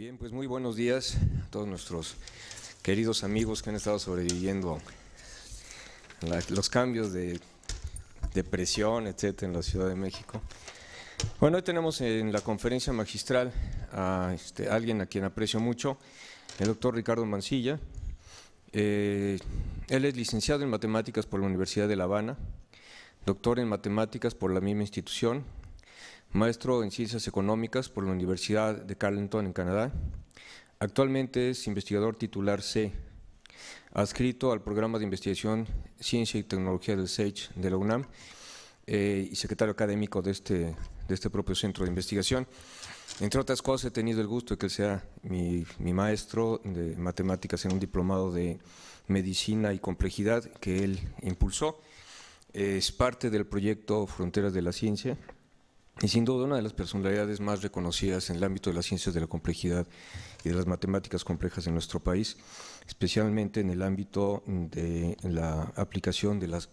Bien, pues muy buenos días a todos nuestros queridos amigos que han estado sobreviviendo los cambios de depresión, etcétera, en la Ciudad de México. Bueno, hoy tenemos en la conferencia magistral a este, alguien a quien aprecio mucho, el doctor Ricardo Mancilla. Eh, él es licenciado en matemáticas por la Universidad de La Habana, doctor en matemáticas por la misma institución, maestro en Ciencias Económicas por la Universidad de Carleton en Canadá. Actualmente es investigador titular C, adscrito al programa de investigación Ciencia y Tecnología del SAGE de la UNAM eh, y secretario académico de este, de este propio centro de investigación. Entre otras cosas, he tenido el gusto de que él sea mi, mi, maestro de matemáticas en un diplomado de medicina y complejidad que él impulsó. Es parte del proyecto Fronteras de la Ciencia, y sin duda una de las personalidades más reconocidas en el ámbito de las ciencias de la complejidad y de las matemáticas complejas en nuestro país, especialmente en el ámbito de la aplicación de los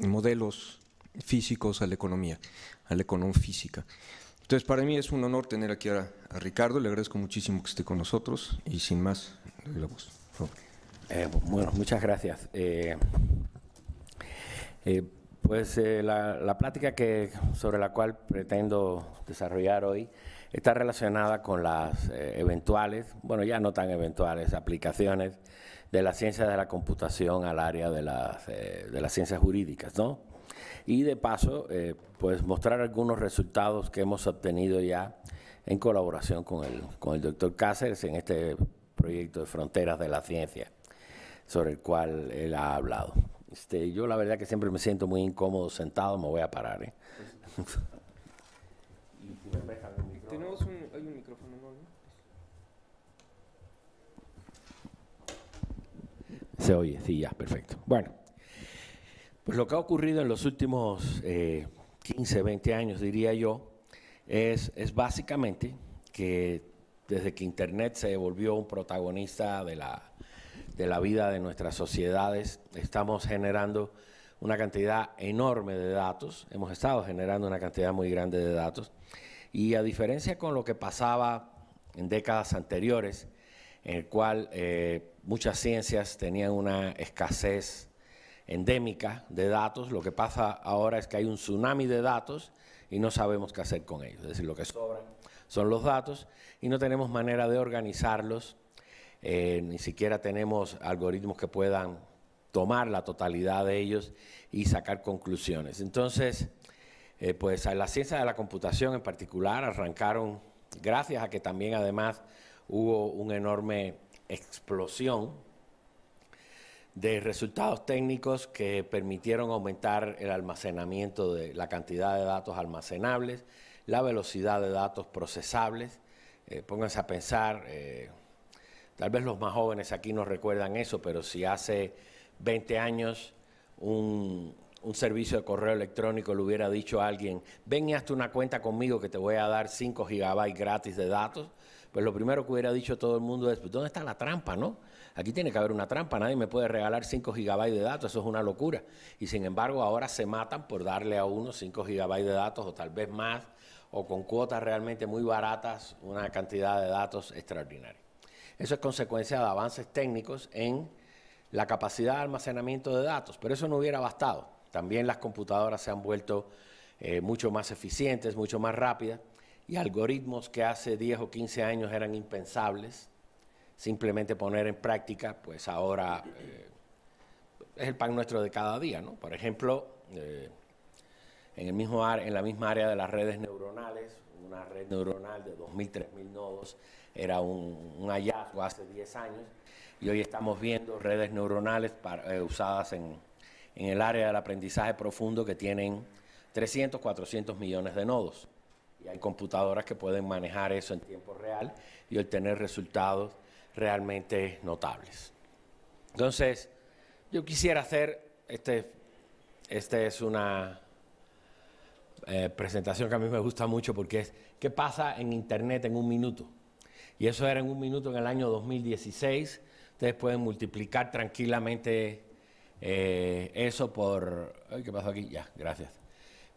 modelos físicos a la economía, a la economía física. Entonces, para mí es un honor tener aquí a, Ricardo, le agradezco muchísimo que esté con nosotros y sin más, le doy la voz. Eh, bueno, muchas gracias. Eh, eh, pues eh, la, plática que, sobre la cual pretendo desarrollar hoy está relacionada con las eh, eventuales, bueno ya no tan eventuales, aplicaciones de la ciencia de la computación al área de las, eh, ciencias jurídicas, ¿no? Y de paso, pues mostrar algunos resultados que hemos obtenido ya en colaboración con el, con el doctor Cáceres en este proyecto de Fronteras de la Ciencia, sobre el cual él ha hablado. Este, yo la verdad que siempre me siento muy incómodo sentado, me voy a parar. ¿eh? Tenemos un, micrófono, Se oye, sí, ya, perfecto. Bueno, pues lo que ha ocurrido en los últimos 15, eh, 20 años, diría yo, es, es básicamente que desde que Internet se volvió un protagonista de la de la vida de nuestras sociedades. Estamos generando una cantidad enorme de datos, hemos estado generando una cantidad muy grande de datos. Y a diferencia con lo que pasaba en décadas anteriores, en el cual eh, muchas ciencias tenían una escasez endémica de datos, lo que pasa ahora es que hay un tsunami de datos y no sabemos qué hacer con ellos. Es decir, lo que sobran son los datos y no tenemos manera de organizarlos eh, ni siquiera tenemos algoritmos que puedan tomar la totalidad de ellos y sacar conclusiones. Entonces, eh, pues a la ciencia de la computación en particular arrancaron, gracias a que también además hubo una enorme explosión de resultados técnicos que permitieron aumentar el almacenamiento de la cantidad de datos almacenables, la velocidad de datos procesables. Eh, pónganse a pensar, Tal vez los más jóvenes aquí no recuerdan eso, pero si hace 20 años un, servicio de correo electrónico le hubiera dicho a alguien, ven y hazte una cuenta conmigo que te voy a dar 5 gigabytes gratis de datos, pues lo primero que hubiera dicho todo el mundo es, pues, ¿dónde está la trampa, no? Aquí tiene que haber una trampa, nadie me puede regalar 5 gigabytes de datos, eso es una locura. Y sin embargo, ahora se matan por darle a uno 5 gigabytes de datos o tal vez más, o con cuotas realmente muy baratas, una cantidad de datos extraordinaria. Eso es consecuencia de avances técnicos en la capacidad de almacenamiento de datos, pero eso no hubiera bastado. También las computadoras se han vuelto eh, mucho más eficientes, mucho más rápidas, y algoritmos que hace 10 o 15 años eran impensables, simplemente poner en práctica, pues ahora eh, es el pan nuestro de cada día, ¿no? Por ejemplo, eh, en, el mismo en la misma área de las redes neuronales, una red neuronal de 2.000, 3.000 nodos, era un, hallazgo hace 10 años, y hoy estamos viendo redes neuronales eh, usadas en, el área del aprendizaje profundo que tienen 300, 400 millones de nodos. Y hay computadoras que pueden manejar eso en tiempo real y obtener resultados realmente notables. Entonces, yo quisiera hacer, este, este es una, eh, presentación que a mí me gusta mucho porque es ¿qué pasa en Internet en un minuto? Y eso era en un minuto en el año 2016. Ustedes pueden multiplicar tranquilamente eh, eso por... ¿Qué pasó aquí? Ya, gracias.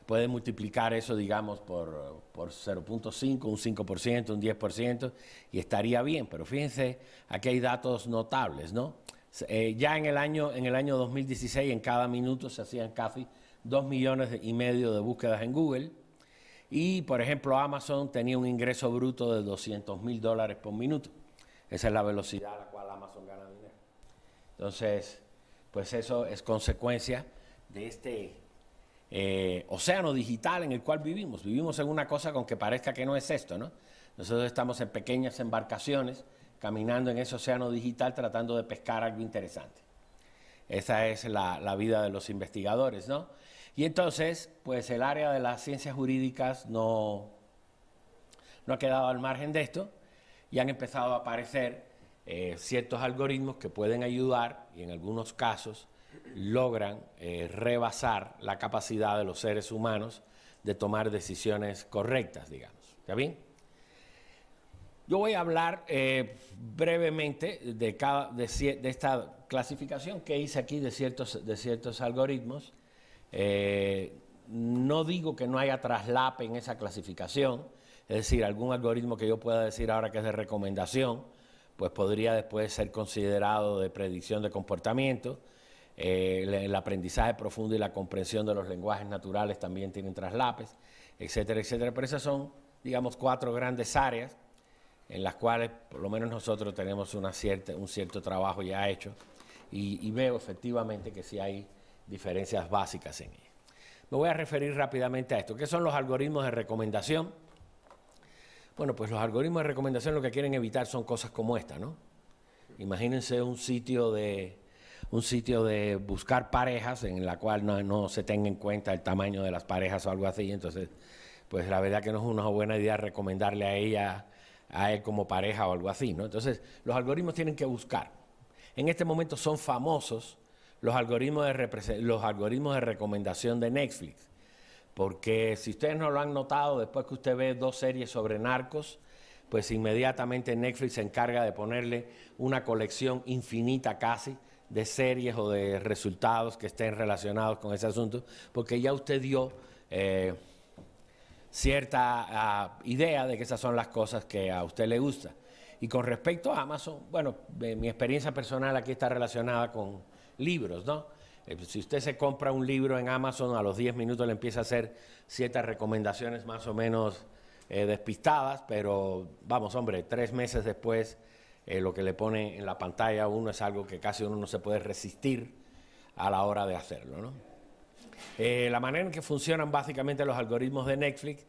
Pueden multiplicar eso, digamos, por, por 0.5, un 5%, un 10%, y estaría bien. Pero fíjense, aquí hay datos notables, ¿no? Eh, ya en el, año, en el año 2016, en cada minuto se hacían casi 2 millones y medio de búsquedas en Google. Y, por ejemplo, Amazon tenía un ingreso bruto de 200 mil dólares por minuto. Esa es la velocidad a la cual Amazon gana dinero. Entonces, pues eso es consecuencia de este eh, océano digital en el cual vivimos. Vivimos en una cosa con que parezca que no es esto, ¿no? Nosotros estamos en pequeñas embarcaciones caminando en ese océano digital tratando de pescar algo interesante. Esa es la, la vida de los investigadores, ¿no? Y entonces, pues el área de las ciencias jurídicas no, no ha quedado al margen de esto y han empezado a aparecer eh, ciertos algoritmos que pueden ayudar y en algunos casos logran eh, rebasar la capacidad de los seres humanos de tomar decisiones correctas, digamos. bien? Yo voy a hablar eh, brevemente de, cada, de, esta clasificación que hice aquí de ciertos, de ciertos algoritmos eh, no digo que no haya traslape en esa clasificación, es decir, algún algoritmo que yo pueda decir ahora que es de recomendación, pues podría después ser considerado de predicción de comportamiento. Eh, el, aprendizaje profundo y la comprensión de los lenguajes naturales también tienen traslapes, etcétera, etcétera. Pero esas son, digamos, cuatro grandes áreas en las cuales por lo menos nosotros tenemos un cierto trabajo ya hecho y, veo efectivamente que si hay diferencias básicas en ella. Me voy a referir rápidamente a esto. ¿Qué son los algoritmos de recomendación? Bueno, pues los algoritmos de recomendación lo que quieren evitar son cosas como esta, ¿no? Imagínense un sitio de un sitio de buscar parejas en la cual no, se tenga en cuenta el tamaño de las parejas o algo así, entonces pues la verdad que no es una buena idea recomendarle a ella, a él como pareja o algo así, ¿no? Entonces, los algoritmos tienen que buscar. En este momento son famosos los algoritmos de, los algoritmos de recomendación de Netflix. Porque si ustedes no lo han notado, después que usted ve dos series sobre narcos, pues inmediatamente Netflix se encarga de ponerle una colección infinita casi de series o de resultados que estén relacionados con ese asunto, porque ya usted dio eh, cierta ah, idea de que esas son las cosas que a usted le gusta. Y con respecto a Amazon, bueno, mi experiencia personal aquí está relacionada con, libros, ¿no? Eh, pues, si usted se compra un libro en Amazon, a los 10 minutos le empieza a hacer ciertas recomendaciones más o menos eh, despistadas, pero vamos, hombre, tres meses después eh, lo que le pone en la pantalla uno es algo que casi uno no se puede resistir a la hora de hacerlo, ¿no? la manera en que funcionan básicamente los algoritmos de Netflix,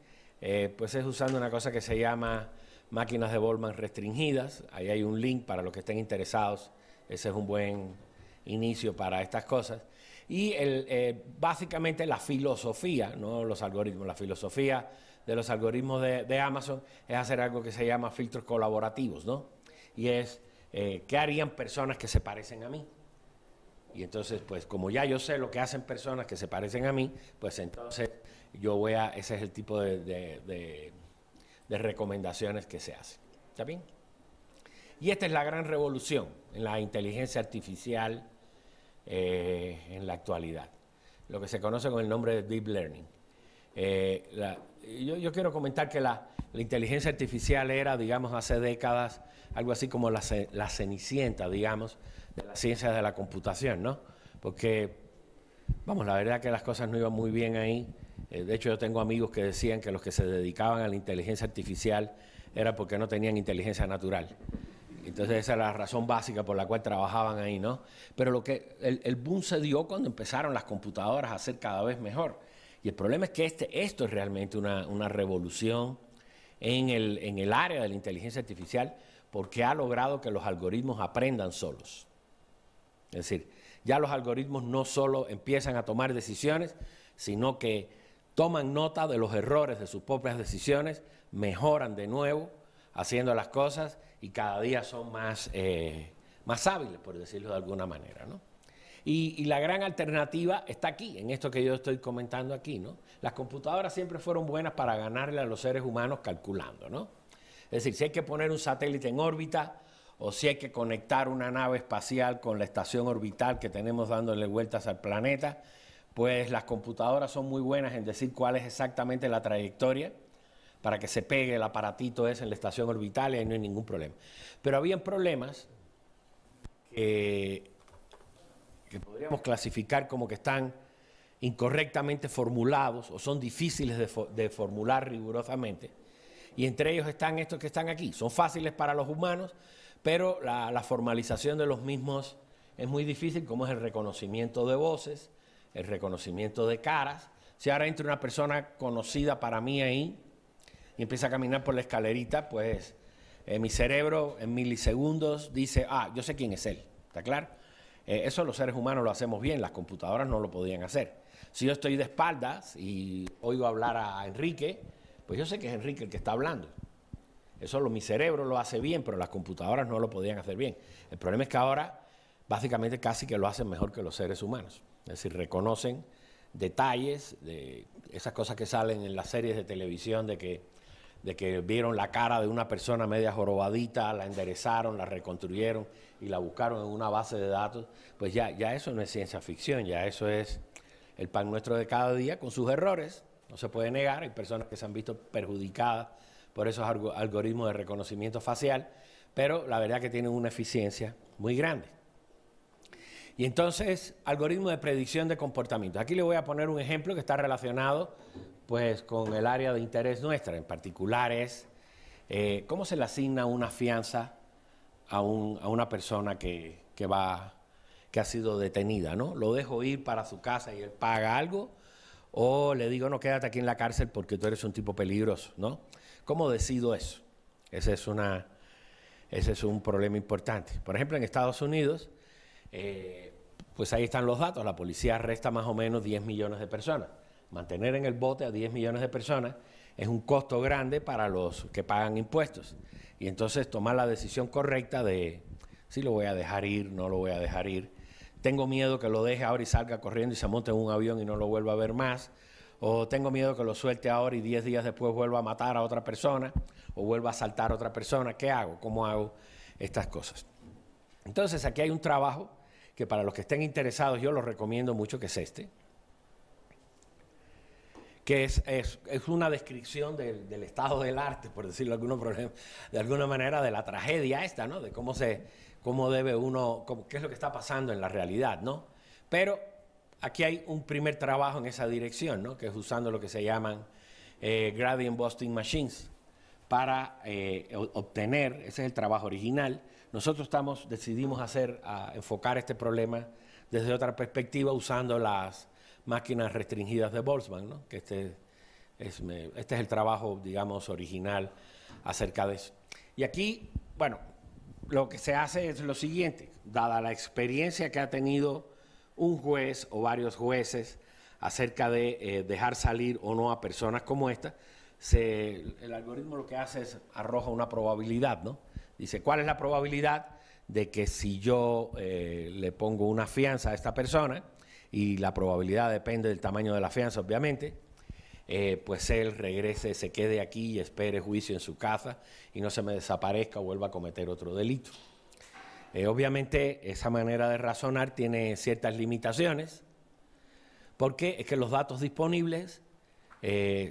pues es usando una cosa que se llama máquinas de Bolman restringidas. Ahí hay un link para los que estén interesados. Ese es un buen inicio para estas cosas. Y eh, básicamente la filosofía, no los algoritmos, la filosofía de los algoritmos de, Amazon es hacer algo que se llama filtros colaborativos, ¿no? Y es, eh, ¿qué harían personas que se parecen a mí? Y entonces, pues como ya yo sé lo que hacen personas que se parecen a mí, pues entonces yo voy a, ese es el tipo de, de recomendaciones que se hacen. ¿Está bien? Y esta es la gran revolución en la inteligencia artificial eh, en la actualidad, lo que se conoce con el nombre de Deep Learning. Eh, yo, quiero comentar que la, inteligencia artificial era, digamos, hace décadas algo así como la, cenicienta, digamos, de las ciencias de la computación, ¿no? Porque, vamos, la verdad que las cosas no iban muy bien ahí. Eh, de hecho, yo tengo amigos que decían que los que se dedicaban a la inteligencia artificial era porque no tenían inteligencia natural. Entonces esa era la razón básica por la cual trabajaban ahí, ¿no? Pero lo que el, boom se dio cuando empezaron las computadoras a ser cada vez mejor. Y el problema es que este, esto es realmente una, revolución en el, en el área de la inteligencia artificial porque ha logrado que los algoritmos aprendan solos. Es decir, ya los algoritmos no solo empiezan a tomar decisiones, sino que toman nota de los errores de sus propias decisiones, mejoran de nuevo haciendo las cosas y cada día son más, eh, más hábiles, por decirlo de alguna manera. ¿no? Y, la gran alternativa está aquí, en esto que yo estoy comentando aquí. ¿no? Las computadoras siempre fueron buenas para ganarle a los seres humanos calculando. ¿no? Es decir, si hay que poner un satélite en órbita o si hay que conectar una nave espacial con la estación orbital que tenemos dándole vueltas al planeta, pues las computadoras son muy buenas en decir cuál es exactamente la trayectoria para que se pegue el aparatito ese en la estación orbital y ahí no hay ningún problema. Pero habían problemas que, podríamos clasificar como que están incorrectamente formulados o son difíciles de, formular rigurosamente. Y entre ellos están estos que están aquí. Son fáciles para los humanos, pero la, la formalización de los mismos es muy difícil, como es el reconocimiento de voces, el reconocimiento de caras. Si ahora entra una persona conocida para mí ahí, y empieza a caminar por la escalerita, pues eh, mi cerebro en milisegundos dice, ah, yo sé quién es él, ¿está claro? Eh, eso los seres humanos lo hacemos bien, las computadoras no lo podían hacer. Si yo estoy de espaldas y oigo hablar a Enrique, pues yo sé que es Enrique el que está hablando. Eso mi cerebro lo hace bien, pero las computadoras no lo podían hacer bien. El problema es que ahora básicamente casi que lo hacen mejor que los seres humanos. Es decir, reconocen detalles de esas cosas que salen en las series de televisión de que de que vieron la cara de una persona media jorobadita, la enderezaron, la reconstruyeron y la buscaron en una base de datos, pues ya, ya eso no es ciencia ficción, ya eso es el pan nuestro de cada día con sus errores, no se puede negar, hay personas que se han visto perjudicadas por esos algoritmos de reconocimiento facial, pero la verdad que tienen una eficiencia muy grande. Y entonces, algoritmo de predicción de comportamiento. Aquí le voy a poner un ejemplo que está relacionado pues, con el área de interés nuestra. En particular es eh, cómo se le asigna una fianza a, un, a una persona que, que, va, que ha sido detenida. ¿no? ¿Lo dejo ir para su casa y él paga algo? ¿O le digo, no, quédate aquí en la cárcel porque tú eres un tipo peligroso? ¿no? ¿Cómo decido eso? Ese es, una, ese es un problema importante. Por ejemplo, en Estados Unidos eh, pues ahí están los datos. La policía resta más o menos 10 millones de personas. Mantener en el bote a 10 millones de personas es un costo grande para los que pagan impuestos. Y entonces tomar la decisión correcta de si lo voy a dejar ir, no lo voy a dejar ir. Tengo miedo que lo deje ahora y salga corriendo y se monte en un avión y no lo vuelva a ver más. O tengo miedo que lo suelte ahora y 10 días después vuelva a matar a otra persona o vuelva a asaltar a otra persona. ¿Qué hago? ¿Cómo hago estas cosas? Entonces aquí hay un trabajo que para los que estén interesados yo los recomiendo mucho, que es este, que es, una descripción del, estado del arte, por decirlo de alguna, de alguna manera, de la tragedia esta, ¿no? De cómo, se, cómo debe uno, qué es lo que está pasando en la realidad, ¿no? Pero aquí hay un primer trabajo en esa dirección, ¿no? Que es usando lo que se llaman eh, gradient busting machines para eh, obtener, ese es el trabajo original, nosotros estamos, decidimos hacer, a enfocar este problema desde otra perspectiva usando las máquinas restringidas de Boltzmann, que este, este es, el trabajo, digamos, original acerca de eso. Y aquí, bueno, lo que se hace es lo siguiente, dada la experiencia que ha tenido un juez o varios jueces acerca de eh, dejar salir o no a personas como esta, el algoritmo lo que hace es arroja una probabilidad, ¿no? Dice, ¿cuál es la probabilidad de que si yo eh, le pongo una fianza a esta persona, y la probabilidad depende del tamaño de la fianza, obviamente, eh, pues él regrese, se quede aquí y espere juicio en su casa y no se me desaparezca o vuelva a cometer otro delito. Eh, obviamente esa manera de razonar tiene ciertas limitaciones, porque es que los datos disponibles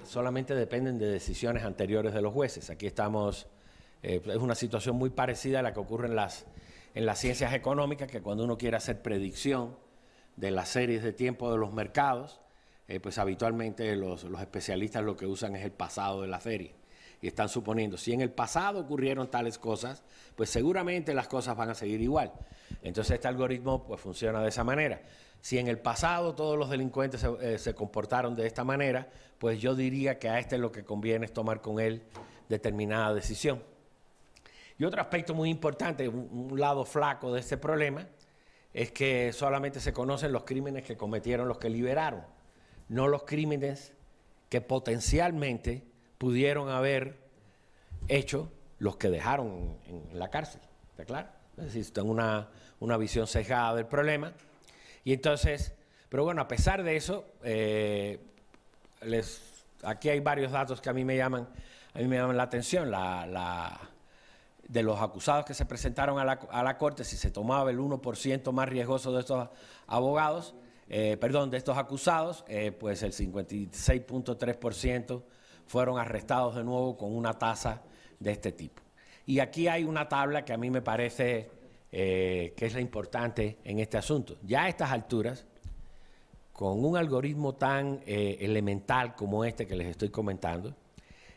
solamente dependen de decisiones anteriores de los jueces. Aquí estamos eh, es una situación muy parecida a la que ocurre en las, en las ciencias económicas, que cuando uno quiere hacer predicción de las series de tiempo de los mercados, eh, pues habitualmente los, especialistas lo que usan es el pasado de la serie. Y están suponiendo, si en el pasado ocurrieron tales cosas, pues seguramente las cosas van a seguir igual. Entonces este algoritmo pues funciona de esa manera. Si en el pasado todos los delincuentes se, eh, se comportaron de esta manera, pues yo diría que a este lo que conviene es tomar con él determinada decisión. Y otro aspecto muy importante, un, lado flaco de este problema, es que solamente se conocen los crímenes que cometieron los que liberaron, no los crímenes que potencialmente pudieron haber hecho los que dejaron en, la cárcel. ¿Está claro? Es decir, tengo una, una visión sesgada del problema. Y entonces, pero bueno, a pesar de eso, eh, les, aquí hay varios datos que a mí me llaman, a mí me llaman la atención. la, de los acusados que se presentaron a la, corte, si se tomaba el 1% más riesgoso de estos abogados, eh, perdón, de estos acusados, eh, pues el 56.3% fueron arrestados de nuevo con una tasa de este tipo. Y aquí hay una tabla que a mí me parece eh, que es la importante en este asunto. Ya a estas alturas, con un algoritmo tan elemental como este que les estoy comentando,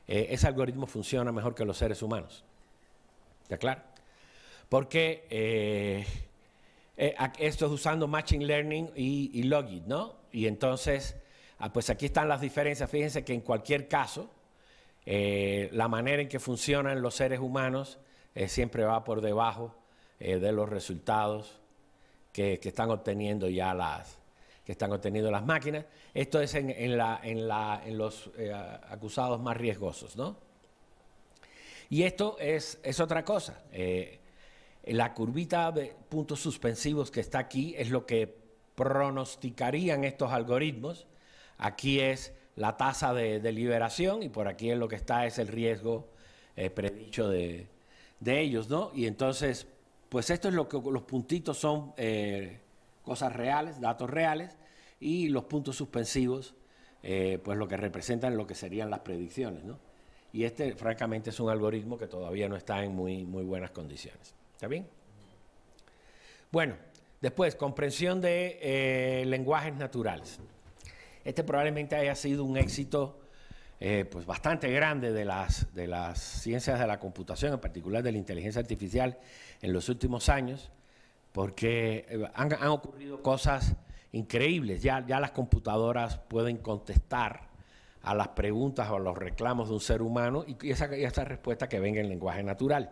ese algoritmo funciona mejor que los seres humanos claro? Porque eh, eh, esto es usando Machine Learning y, y Logit, ¿no? Y entonces, ah, pues aquí están las diferencias. Fíjense que en cualquier caso, eh, la manera en que funcionan los seres humanos siempre va por debajo de los resultados que, están obteniendo ya las que están obteniendo las máquinas. Esto es en los acusados más riesgosos, ¿no? Y esto es, es otra cosa. Eh, la curvita de puntos suspensivos que está aquí es lo que pronosticarían estos algoritmos. Aquí es la tasa de, deliberación liberación y por aquí es lo que está es el riesgo eh, predicho de, ellos, ¿no? Y entonces, pues esto es lo que los puntitos son eh, cosas reales, datos reales, y los puntos suspensivos, pues lo que representan lo que serían las predicciones, ¿no? Y este, francamente, es un algoritmo que todavía no está en muy, muy buenas condiciones. ¿Está bien? Bueno, después, comprensión de eh, lenguajes naturales. Este probablemente haya sido un éxito eh, pues bastante grande de las, de las ciencias de la computación, en particular de la inteligencia artificial, en los últimos años, porque eh, han, ocurrido cosas increíbles. Ya, ya las computadoras pueden contestar a las preguntas o a los reclamos de un ser humano y esa, respuesta que venga en lenguaje natural.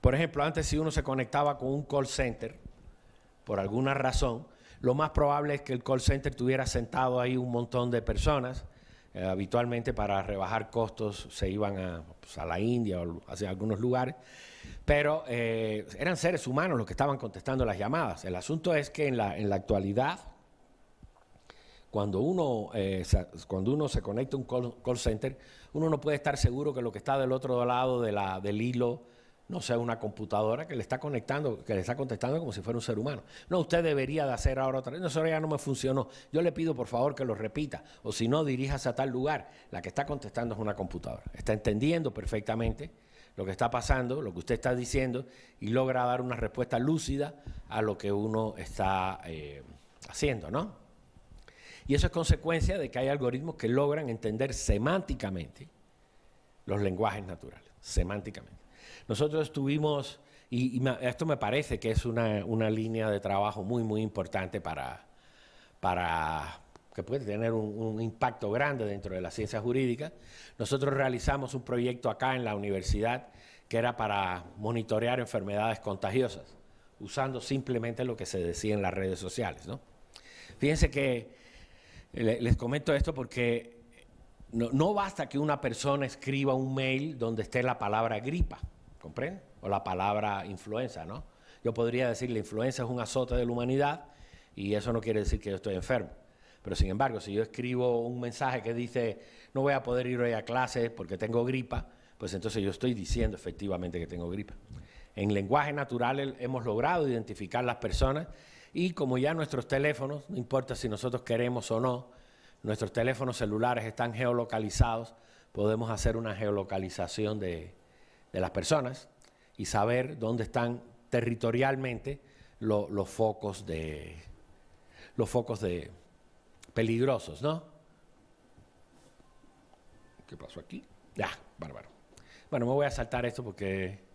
Por ejemplo, antes si uno se conectaba con un call center, por alguna razón, lo más probable es que el call center tuviera sentado ahí un montón de personas. Eh, habitualmente para rebajar costos se iban pues, a, la India o hacia algunos lugares, pero eh, eran seres humanos los que estaban contestando las llamadas. El asunto es que la, en la actualidad cuando uno, eh, cuando uno se conecta a un call, center, uno no puede estar seguro que lo que está del otro lado de la, del hilo no sea una computadora que le está conectando, que le está contestando como si fuera un ser humano. No, usted debería de hacer ahora otra No, eso ya no me funcionó. Yo le pido por favor que lo repita. O si no, diríjase a tal lugar. La que está contestando es una computadora. Está entendiendo perfectamente lo que está pasando, lo que usted está diciendo, y logra dar una respuesta lúcida a lo que uno está eh, haciendo, ¿no? Y eso es consecuencia de que hay algoritmos que logran entender semánticamente los lenguajes naturales, semánticamente. Nosotros estuvimos, y, esto me parece que es una, una, línea de trabajo muy, muy importante para, para que puede tener un, impacto grande dentro de la ciencia jurídica. Nosotros realizamos un proyecto acá en la universidad que era para monitorear enfermedades contagiosas, usando simplemente lo que se decía en las redes sociales. ¿no? Fíjense que les comento esto porque no, basta que una persona escriba un mail donde esté la palabra gripa, ¿comprende? O la palabra influenza, ¿no? Yo podría decir la influenza es un azote de la humanidad y eso no quiere decir que yo estoy enfermo. Pero sin embargo, si yo escribo un mensaje que dice no voy a poder ir hoy a clases porque tengo gripa, pues entonces yo estoy diciendo efectivamente que tengo gripa. En lenguaje natural hemos logrado identificar las personas y como ya nuestros teléfonos, no importa si nosotros queremos o no, nuestros teléfonos celulares están geolocalizados, podemos hacer una geolocalización de, las personas y saber dónde están territorialmente los focos de los focos de peligrosos, ¿no? ¿Qué pasó aquí? Ya, ah, bárbaro. Bueno, me voy a saltar esto porque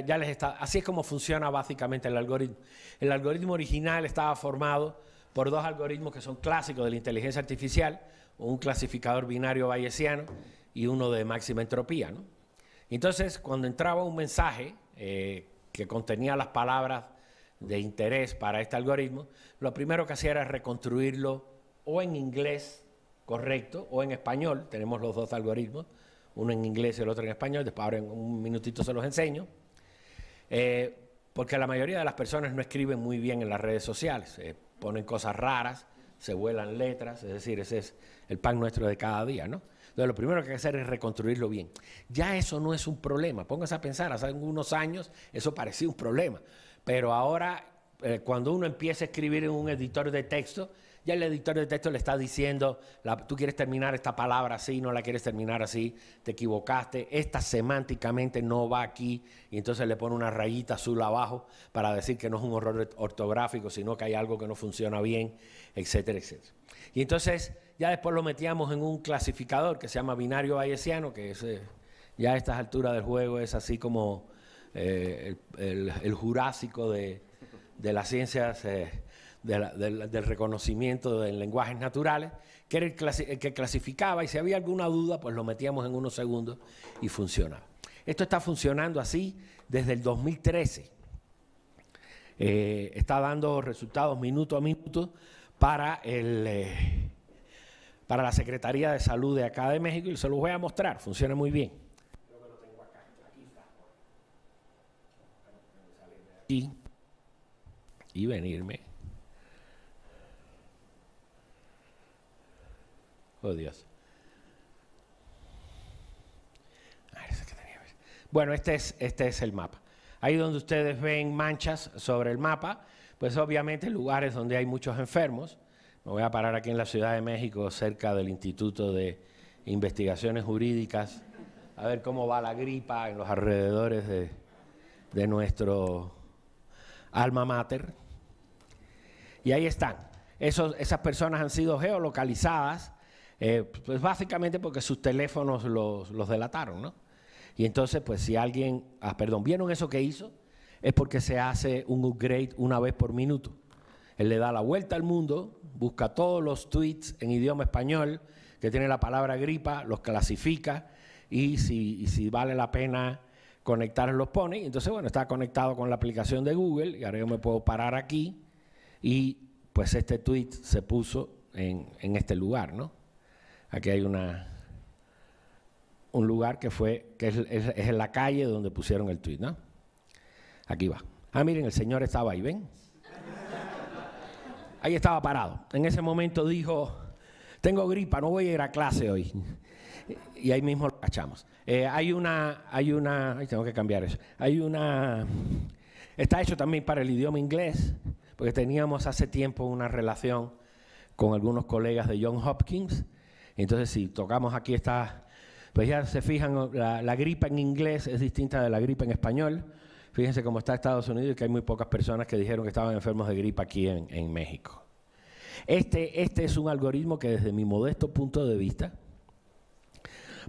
ya, les está. Así es como funciona básicamente el algoritmo. El algoritmo original estaba formado por dos algoritmos que son clásicos de la inteligencia artificial, un clasificador binario bayesiano y uno de máxima entropía. Entonces, cuando entraba un mensaje eh, que contenía las palabras de interés para este algoritmo, lo primero que hacía era reconstruirlo o en inglés correcto o en español. Tenemos los dos algoritmos, uno en inglés y el otro en español. Después ahora en un minutito se los enseño. Eh, porque la mayoría de las personas no escriben muy bien en las redes sociales, eh, ponen cosas raras, se vuelan letras, es decir, ese es el pan nuestro de cada día, ¿no? Entonces, lo primero que hay que hacer es reconstruirlo bien. Ya eso no es un problema, póngase a pensar, hace algunos años eso parecía un problema, pero ahora eh, cuando uno empieza a escribir en un editor de texto, ya el editor de texto le está diciendo, tú quieres terminar esta palabra así, no la quieres terminar así, te equivocaste, esta semánticamente no va aquí, y entonces le pone una rayita azul abajo para decir que no es un error ortográfico, sino que hay algo que no funciona bien, etcétera, etcétera. Y entonces ya después lo metíamos en un clasificador que se llama binario bayesiano, que ya a estas alturas del juego es así como eh, el, jurásico de, las ciencias. Eh, del reconocimiento de lenguajes naturales, que era el, que clasificaba y si había alguna duda, pues lo metíamos en unos segundos y funcionaba. Esto está funcionando así desde el 2013. Eh, está dando resultados minuto a minuto para, el, eh, para la Secretaría de Salud de acá de México y se los voy a mostrar, funciona muy bien. y venirme. Oh, Dios. Bueno, este es, este es el mapa. Ahí donde ustedes ven manchas sobre el mapa, pues obviamente lugares donde hay muchos enfermos. Me voy a parar aquí en la Ciudad de México, cerca del Instituto de Investigaciones Jurídicas, a ver cómo va la gripa en los alrededores de, nuestro alma mater. Y ahí están. esas personas han sido geolocalizadas eh, pues básicamente porque sus teléfonos los, delataron, ¿no? Y entonces, pues si alguien, ah, perdón, vieron eso que hizo, es porque se hace un upgrade una vez por minuto. Él le da la vuelta al mundo, busca todos los tweets en idioma español que tiene la palabra gripa, los clasifica y si, vale la pena conectar los pone. Entonces, bueno, está conectado con la aplicación de Google y ahora yo me puedo parar aquí y pues este tweet se puso en este lugar, ¿no? Aquí hay una un lugar que fue, que es, en la calle donde pusieron el tuit, ¿no? Aquí va. Ah, miren, el Señor estaba ahí, ¿ven? Ahí estaba parado. En ese momento dijo, tengo gripa, no voy a ir a clase hoy. Y ahí mismo lo cachamos. Eh, hay una, hay una, tengo que cambiar eso. Hay una, está hecho también para el idioma inglés, porque teníamos hace tiempo una relación con algunos colegas de John Hopkins, entonces, si tocamos aquí esta, pues ya se fijan, la, gripa en inglés es distinta de la gripa en español. Fíjense cómo está Estados Unidos que hay muy pocas personas que dijeron que estaban enfermos de gripe aquí en, México. Este, este, es un algoritmo que desde mi modesto punto de vista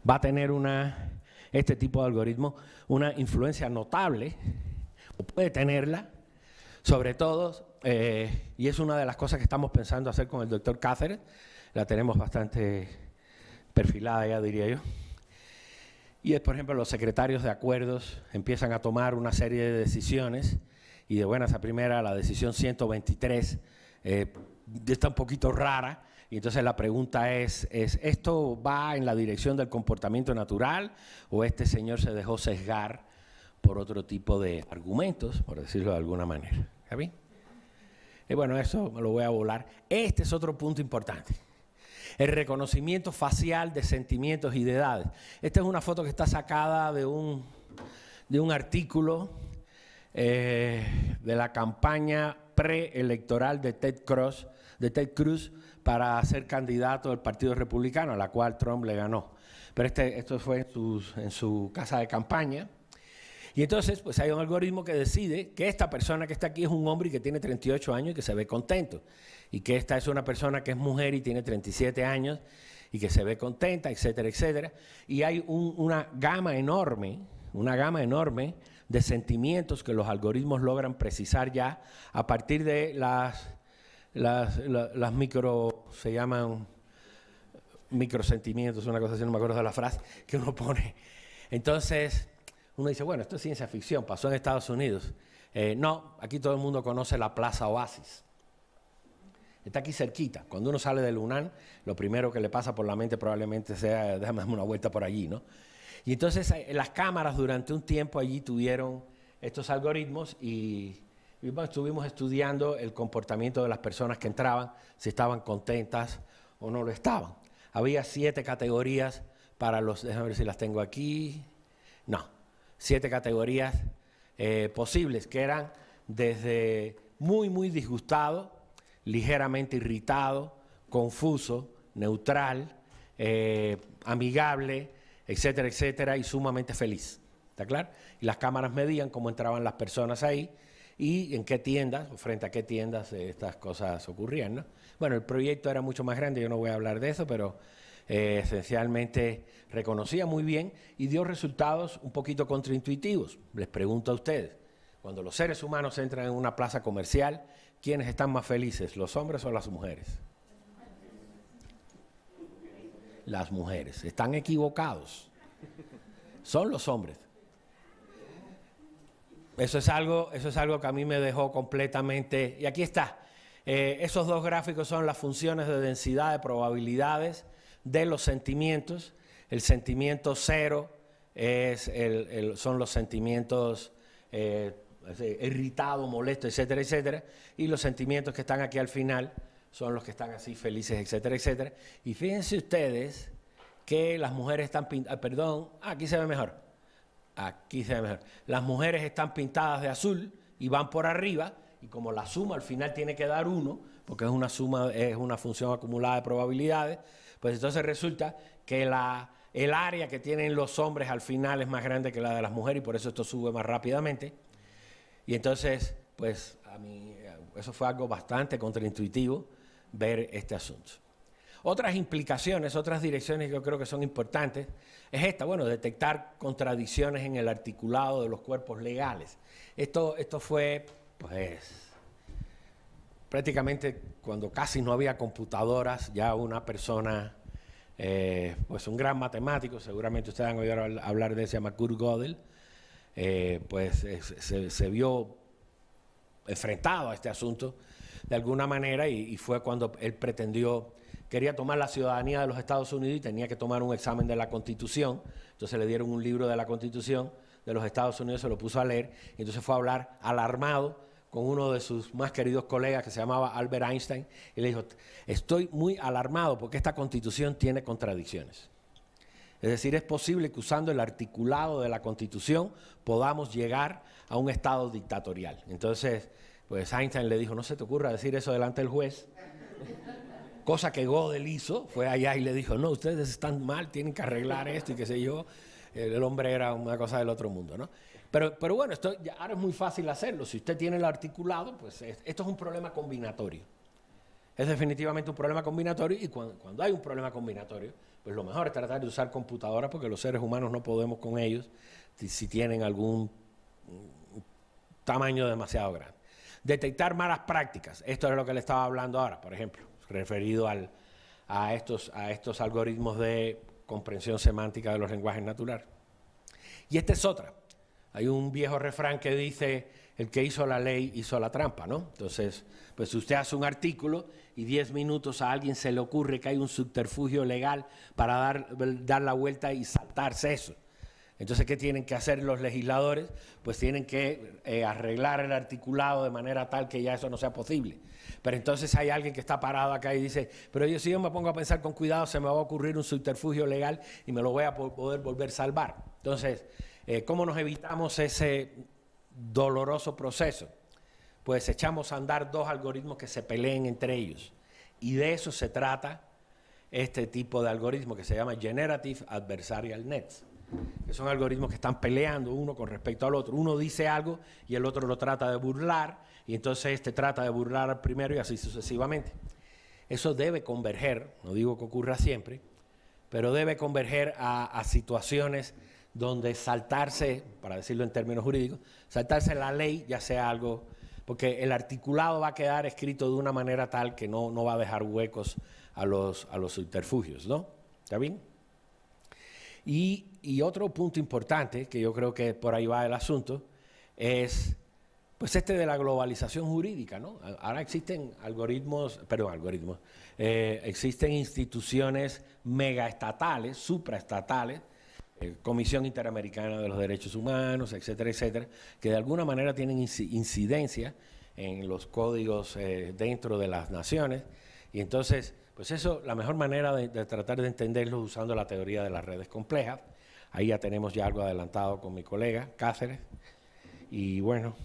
va a tener una, este tipo de algoritmo una influencia notable, puede tenerla, sobre todo, eh, y es una de las cosas que estamos pensando hacer con el doctor Cáceres, la tenemos bastante perfilada ya, diría yo. Y, es, por ejemplo, los secretarios de acuerdos empiezan a tomar una serie de decisiones y de buenas a primera la decisión 123 eh, está un poquito rara y entonces la pregunta es, es, ¿esto va en la dirección del comportamiento natural o este señor se dejó sesgar por otro tipo de argumentos, por decirlo de alguna manera? ¿Está bien? Y eh, bueno, eso me lo voy a volar. Este es otro punto importante el reconocimiento facial de sentimientos y de edades. Esta es una foto que está sacada de un, de un artículo eh, de la campaña preelectoral de Ted Cruz, de Ted Cruz para ser candidato del Partido Republicano, a la cual Trump le ganó. Pero este, esto fue en, en su casa de campaña. Y entonces, pues hay un algoritmo que decide que esta persona que está aquí es un hombre que tiene 38 años y que se ve contento y que esta es una persona que es mujer y tiene 37 años y que se ve contenta, etcétera, etcétera. Y hay una gama enorme, una gama enorme de sentimientos que los algoritmos logran precisar ya a partir de las, las, micro, se llaman microsentimientos, una cosa así, no me acuerdo de la frase que uno pone. Entonces, uno dice, bueno, esto es ciencia ficción, pasó en Estados Unidos. Eh, no, aquí todo el mundo conoce la Plaza Oasis. Está aquí cerquita. Cuando uno sale del Unan, lo primero que le pasa por la mente probablemente sea, déjame darme una vuelta por allí, ¿no? Y entonces eh, las cámaras durante un tiempo allí tuvieron estos algoritmos y estuvimos estudiando el comportamiento de las personas que entraban, si estaban contentas o no lo estaban. Había siete categorías para los, déjame ver si las tengo aquí, no, siete categorías eh, posibles que eran desde muy, muy disgustados, ligeramente irritado, confuso, neutral, eh, amigable, etcétera, etcétera, y sumamente feliz. ¿Está claro? Y las cámaras medían cómo entraban las personas ahí y en qué tiendas, frente a qué tiendas eh, estas cosas ocurrían. ¿no? Bueno, el proyecto era mucho más grande, yo no voy a hablar de eso, pero eh, esencialmente reconocía muy bien y dio resultados un poquito contraintuitivos. Les pregunto a ustedes, cuando los seres humanos entran en una plaza comercial ¿quiénes están más felices, los hombres o las mujeres? Las mujeres. Están equivocados. Son los hombres. Eso es algo, eso es algo que a mí me dejó completamente. Y aquí está. Eh, esos dos gráficos son las funciones de densidad de probabilidades de los sentimientos. El sentimiento cero es son los sentimientos eh, irritado, molesto, etcétera, etcétera. Y los sentimientos que están aquí al final son los que están así felices, etcétera, etcétera. Y fíjense ustedes que las mujeres están pintadas, ah, perdón, ah, aquí se ve mejor, aquí se ve mejor. Las mujeres están pintadas de azul y van por arriba y como la suma al final tiene que dar uno, porque es una suma, es una función acumulada de probabilidades, pues entonces resulta que la, el área que tienen los hombres al final es más grande que la de las mujeres y por eso esto sube más rápidamente. Y entonces, pues a mí eh, eso fue algo bastante contraintuitivo ver este asunto. Otras implicaciones, otras direcciones que yo creo que son importantes es esta, bueno, detectar contradicciones en el articulado de los cuerpos legales. Esto, esto fue, pues, prácticamente cuando casi no había computadoras, ya una persona, eh, pues un gran matemático, seguramente ustedes han oído hablar de ese, Kurt Gödel, eh, pues eh, se, vio enfrentado a este asunto de alguna manera y, y, fue cuando él pretendió, quería tomar la ciudadanía de los Estados Unidos y tenía que tomar un examen de la Constitución, entonces le dieron un libro de la Constitución de los Estados Unidos, se lo puso a leer y entonces fue a hablar alarmado con uno de sus más queridos colegas que se llamaba Albert Einstein y le dijo, estoy muy alarmado porque esta constitución tiene contradicciones. Es decir, es posible que usando el articulado de la Constitución podamos llegar a un Estado dictatorial. Entonces, pues Einstein le dijo, no se te ocurra decir eso delante del juez. Cosa que Godel hizo, fue allá y le dijo, no, ustedes están mal, tienen que arreglar esto y qué sé yo. El hombre era una cosa del otro mundo, ¿no? Pero, bueno, esto ya ahora es muy fácil hacerlo. Si usted tiene el articulado, pues esto es un problema combinatorio. Es definitivamente un problema combinatorio y cuando hay un problema combinatorio, pues lo mejor es tratar de usar computadoras porque los seres humanos no podemos con ellos si tienen algún tamaño demasiado grande. Detectar malas prácticas. Esto es lo que le estaba hablando ahora, por ejemplo, referido a, estos, a estos algoritmos de comprensión semántica de los lenguajes naturales. Y esta es otra. Hay un viejo refrán que dice, el que hizo la ley hizo la trampa, ¿no? Entonces, pues usted hace un artículo y 10 minutos a alguien se le ocurre que hay un subterfugio legal para dar, dar la vuelta y saltarse eso. Entonces, ¿qué tienen que hacer los legisladores? Pues tienen que eh, arreglar el articulado de manera tal que ya eso no sea posible. Pero entonces hay alguien que está parado acá y dice, pero yo si yo me pongo a pensar con cuidado, se me va a ocurrir un subterfugio legal y me lo voy a poder volver a salvar. Entonces, eh, ¿cómo nos evitamos ese doloroso proceso? pues echamos a andar dos algoritmos que se peleen entre ellos. Y de eso se trata este tipo de algoritmo que se llama Generative Adversarial Nets, que son algoritmos que están peleando uno con respecto al otro. Uno dice algo y el otro lo trata de burlar, y entonces este trata de burlar al primero y así sucesivamente. Eso debe converger, no digo que ocurra siempre, pero debe converger a situaciones donde saltarse, para decirlo en términos jurídicos, saltarse la ley ya sea algo porque el articulado va a quedar escrito de una manera tal que no, va a dejar huecos a los, a los subterfugios, ¿no? bien? Y, otro punto importante, que yo creo que por ahí va el asunto, es pues este de la globalización jurídica, ¿no? Ahora existen algoritmos, perdón, algoritmos, eh, existen instituciones megaestatales, supraestatales, eh, Comisión Interamericana de los Derechos Humanos, etcétera, etcétera, que de alguna manera tienen incidencia en los códigos eh, dentro de las naciones. Y entonces, pues eso, la mejor manera de, tratar de entenderlo usando la teoría de las redes complejas. Ahí ya tenemos ya algo adelantado con mi colega Cáceres. Y bueno,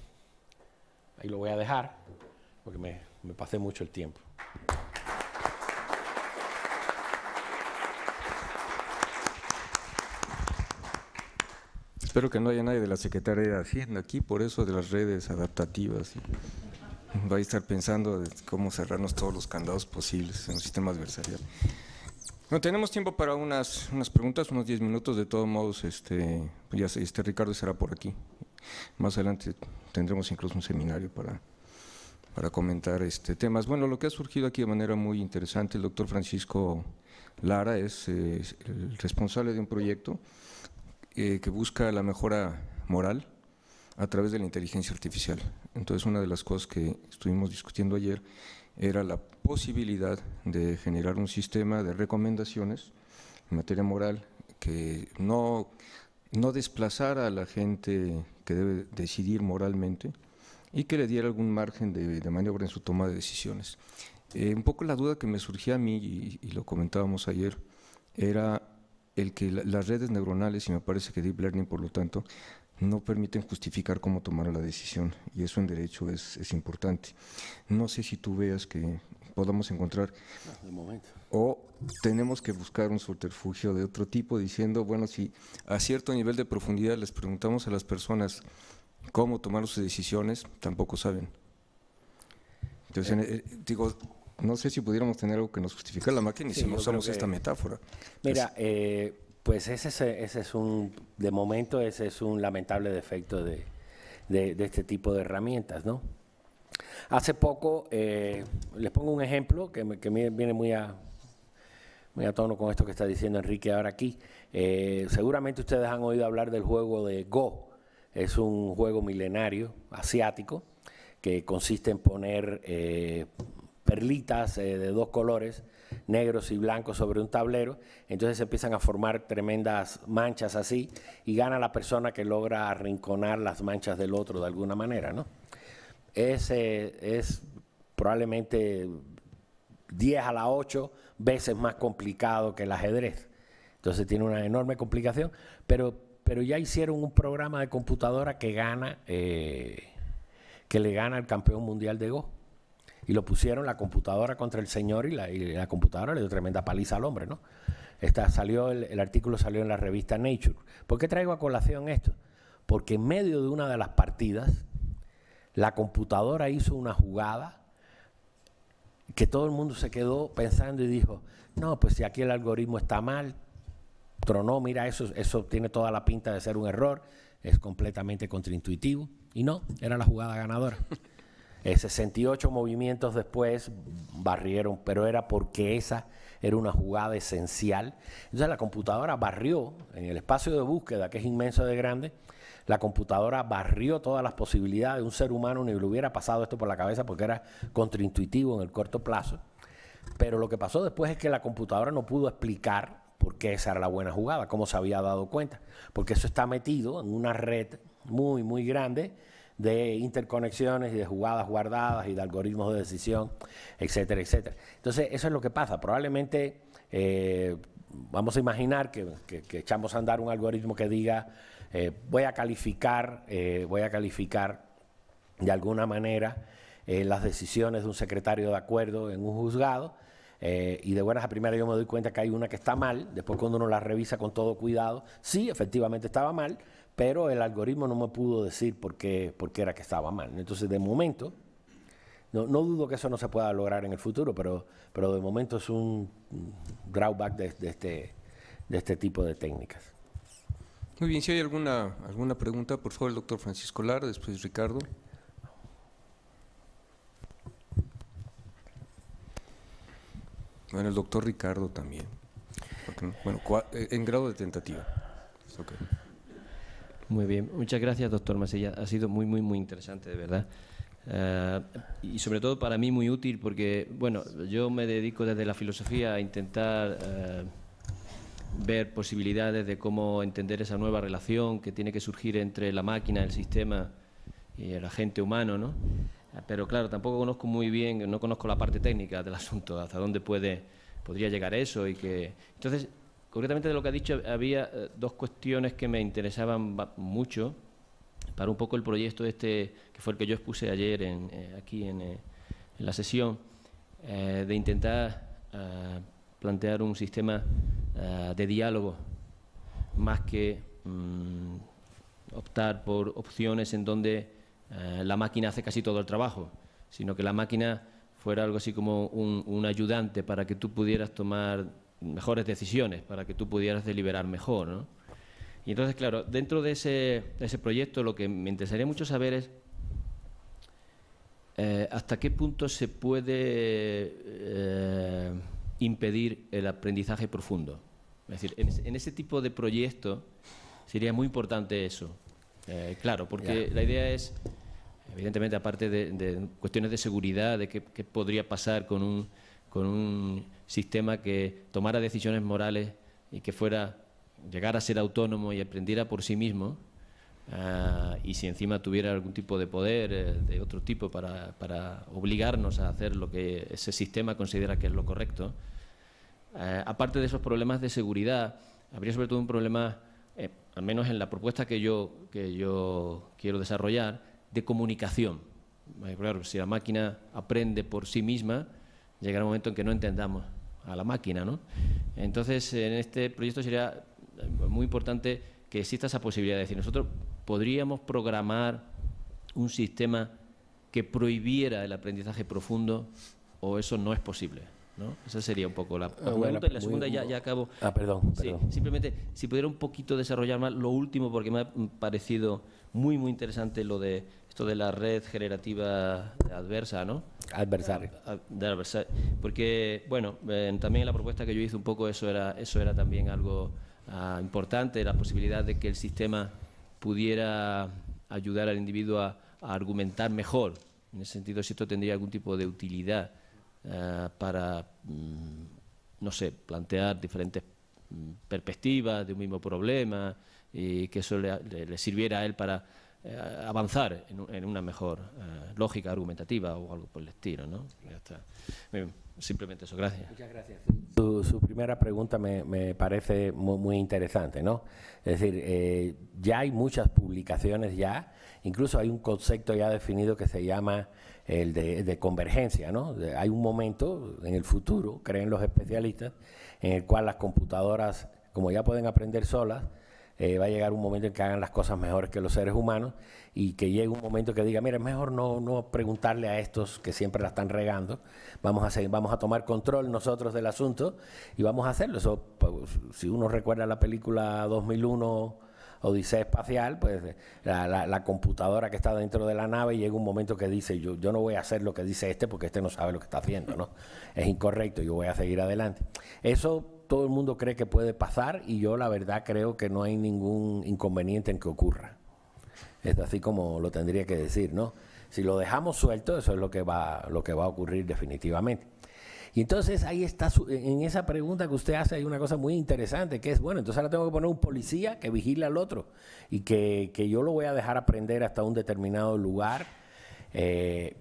ahí lo voy a dejar porque me pasé mucho el tiempo. Espero que no haya nadie de la Secretaría de Hacienda aquí, por eso de las redes adaptativas. Va a estar pensando de cómo cerrarnos todos los candados posibles en el sistema adversarial. No tenemos tiempo para unas, unas preguntas, unos 10 minutos. De todos modos, este, ya este Ricardo estará por aquí. Más adelante tendremos incluso un seminario para, para comentar este temas. Bueno, lo que ha surgido aquí de manera muy interesante, el doctor Francisco Lara es eh, el responsable de un proyecto eh, que busca la mejora moral a través de la inteligencia artificial. Entonces, una de las cosas que estuvimos discutiendo ayer era la posibilidad de generar un sistema de recomendaciones en materia moral que no, no desplazara a la gente que debe decidir moralmente y que le diera algún margen de, maniobra en su toma de decisiones. Eh, un poco la duda que me surgía a mí, y lo comentábamos ayer, era el que las redes neuronales, y me parece que Deep Learning, por lo tanto, no permiten justificar cómo tomar la decisión, y eso en derecho es, importante. No sé si tú veas que podamos encontrar, ah, o tenemos que buscar un subterfugio de otro tipo, diciendo, bueno, si a cierto nivel de profundidad les preguntamos a las personas cómo tomar sus decisiones, tampoco saben. Entonces, eh, eh, digo, no sé si pudiéramos tener algo que nos justifique la máquina y si no usamos esta metáfora. Mira, eh, pues ese es, ese es un, de momento ese es un lamentable defecto de, este tipo de herramientas, ¿no? Hace poco, eh, les pongo un ejemplo que, viene muy a, muy a tono con esto que está diciendo Enrique ahora aquí. Eh, seguramente ustedes han oído hablar del juego de Go. Es un juego milenario asiático que consiste en poner perlitas eh, de dos colores, negros y blancos, sobre un tablero. Entonces se empiezan a formar tremendas manchas así y gana la persona que logra arrinconar las manchas del otro de alguna manera, ¿no? Es, es probablemente 10 a la 8 veces más complicado que el ajedrez. Entonces tiene una enorme complicación, pero, pero ya hicieron un programa de computadora que gana, eh, que le gana al campeón mundial de Go y lo pusieron la computadora contra el señor y la, computadora le dio tremenda paliza al hombre, ¿no? salió, el, artículo salió en la revista Nature. ¿Por qué traigo a colación esto? Porque en medio de una de las partidas, la computadora hizo una jugada que todo el mundo se quedó pensando y dijo, no, pues si aquí el algoritmo está mal, tronó, mira, eso, eso tiene toda la pinta de ser un error, es completamente contraintuitivo. Y no, era la jugada ganadora. 68 eh, movimientos después barrieron, pero era porque esa era una jugada esencial. Entonces la computadora barrió en el espacio de búsqueda, que es inmenso de grande, la computadora barrió todas las posibilidades. Un ser humano ni le hubiera pasado esto por la cabeza porque era contraintuitivo en el corto plazo. Pero lo que pasó después es que la computadora no pudo explicar por qué esa era la buena jugada, cómo se había dado cuenta. Porque eso está metido en una red muy, muy grande de interconexiones y de jugadas guardadas y de algoritmos de decisión, etcétera, etcétera. Entonces, eso es lo que pasa. Probablemente eh, vamos a imaginar que, echamos a andar un algoritmo que diga eh, voy a calificar, eh, voy a calificar de alguna manera las decisiones de un secretario de acuerdo en un juzgado. y de buenas a primeras yo me doy cuenta que hay una que está mal, después cuando uno la revisa con todo cuidado, sí, efectivamente estaba mal, pero el algoritmo no me pudo decir por qué, por qué era que estaba mal. Entonces, de momento, no, no, dudo que eso no se pueda lograr en el futuro, pero, pero de momento es un drawback de, de este, de este tipo de técnicas. Muy bien, si hay alguna, alguna pregunta, por favor, el doctor Francisco Lara, después Ricardo. Bueno, el doctor Ricardo también. Bueno, eh, en grado de tentativa. Okay. Muy bien, muchas gracias, doctor Masella, Ha sido muy, muy, muy interesante, de verdad. Eh, y sobre todo para mí muy útil porque, bueno, yo me dedico desde la filosofía a intentar eh, ver posibilidades de cómo entender esa nueva relación que tiene que surgir entre la máquina, el sistema y el agente humano, ¿no? Pero claro, tampoco conozco muy bien, no conozco la parte técnica del asunto, hasta dónde puede, podría llegar eso y que... Entonces, Concretamente de lo que ha dicho, había eh, dos cuestiones que me interesaban mucho para un poco el proyecto este, que fue el que yo expuse ayer eh, aquí eh, en, la sesión, de intentar plantear un sistema de diálogo más que mm, optar por opciones en donde la máquina hace casi todo el trabajo, sino que la máquina fuera algo así como un, un ayudante para que tú pudieras tomar mejores decisiones, para que tú pudieras deliberar mejor. ¿no? Y entonces, claro, dentro de ese, proyecto lo que me interesaría mucho saber es eh, hasta qué punto se puede eh, impedir el aprendizaje profundo. Es decir, en, ese tipo de proyecto sería muy importante eso. Eh, claro, porque la idea es, evidentemente, aparte de, cuestiones de seguridad, de qué podría pasar con un con un sistema que tomara decisiones morales y que fuera, llegara a ser autónomo y aprendiera por sí mismo, ah, y si encima tuviera algún tipo de poder eh, de otro tipo para, obligarnos a hacer lo que ese sistema considera que es lo correcto, eh, aparte de esos problemas de seguridad, habría sobre todo un problema, eh, al menos en la propuesta que yo, que yo quiero desarrollar, de comunicación. Si la máquina aprende por sí misma, llegará un momento en que no entendamos a la máquina, ¿no? Entonces, en este proyecto sería muy importante que exista esa posibilidad. de decir, nosotros podríamos programar un sistema que prohibiera el aprendizaje profundo o eso no es posible. Esa sería un poco la, ah, pregunta. y la segunda ya, acabo. Ah, perdón, simplemente, si pudiera un poquito desarrollar más lo último, porque me ha parecido muy, muy interesante lo de esto de la red generativa adversa, ¿no? Adversario. Ah, ah, porque, bueno, también la propuesta que yo hice un poco eso era, eso era también algo importante, la posibilidad de que el sistema pudiera ayudar al individuo a, argumentar mejor. En el sentido, si esto tendría algún tipo de utilidad eh, para, mm, no sé, plantear diferentes mm, perspectivas de un mismo problema y que eso le, sirviera a él para eh, avanzar en, una mejor eh, lógica argumentativa o algo por el estilo. ¿no? simplemente eso, gracias. Muchas gracias. Su, primera pregunta me, parece muy, interesante. ¿no? Es decir, ya hay muchas publicaciones ya, incluso hay un concepto ya definido que se llama el de, convergencia, ¿no? hay un momento en el futuro, creen los especialistas, en el cual las computadoras, como ya pueden aprender solas, eh, va a llegar un momento en que hagan las cosas mejores que los seres humanos y que llegue un momento que diga, mira, es mejor no, preguntarle a estos que siempre la están regando, vamos a, vamos a tomar control nosotros del asunto y vamos a hacerlo. Eso, pues, si uno recuerda la película 2001 dice espacial, pues la, la, la, computadora que está dentro de la nave llega un momento que dice, yo, yo no voy a hacer lo que dice este porque este no sabe lo que está haciendo, ¿no? Es incorrecto, yo voy a seguir adelante. Eso todo el mundo cree que puede pasar y yo la verdad creo que no hay ningún inconveniente en que ocurra. Es así como lo tendría que decir, ¿no? Si lo dejamos suelto, eso es lo que va, lo que va a ocurrir definitivamente. Y entonces ahí está, e, en esa pregunta que usted hace hay una cosa muy interesante, que es, bueno, entonces ahora tengo que poner un policía que vigile al otro y que, yo lo voy a dejar aprender hasta un determinado lugar. Eh,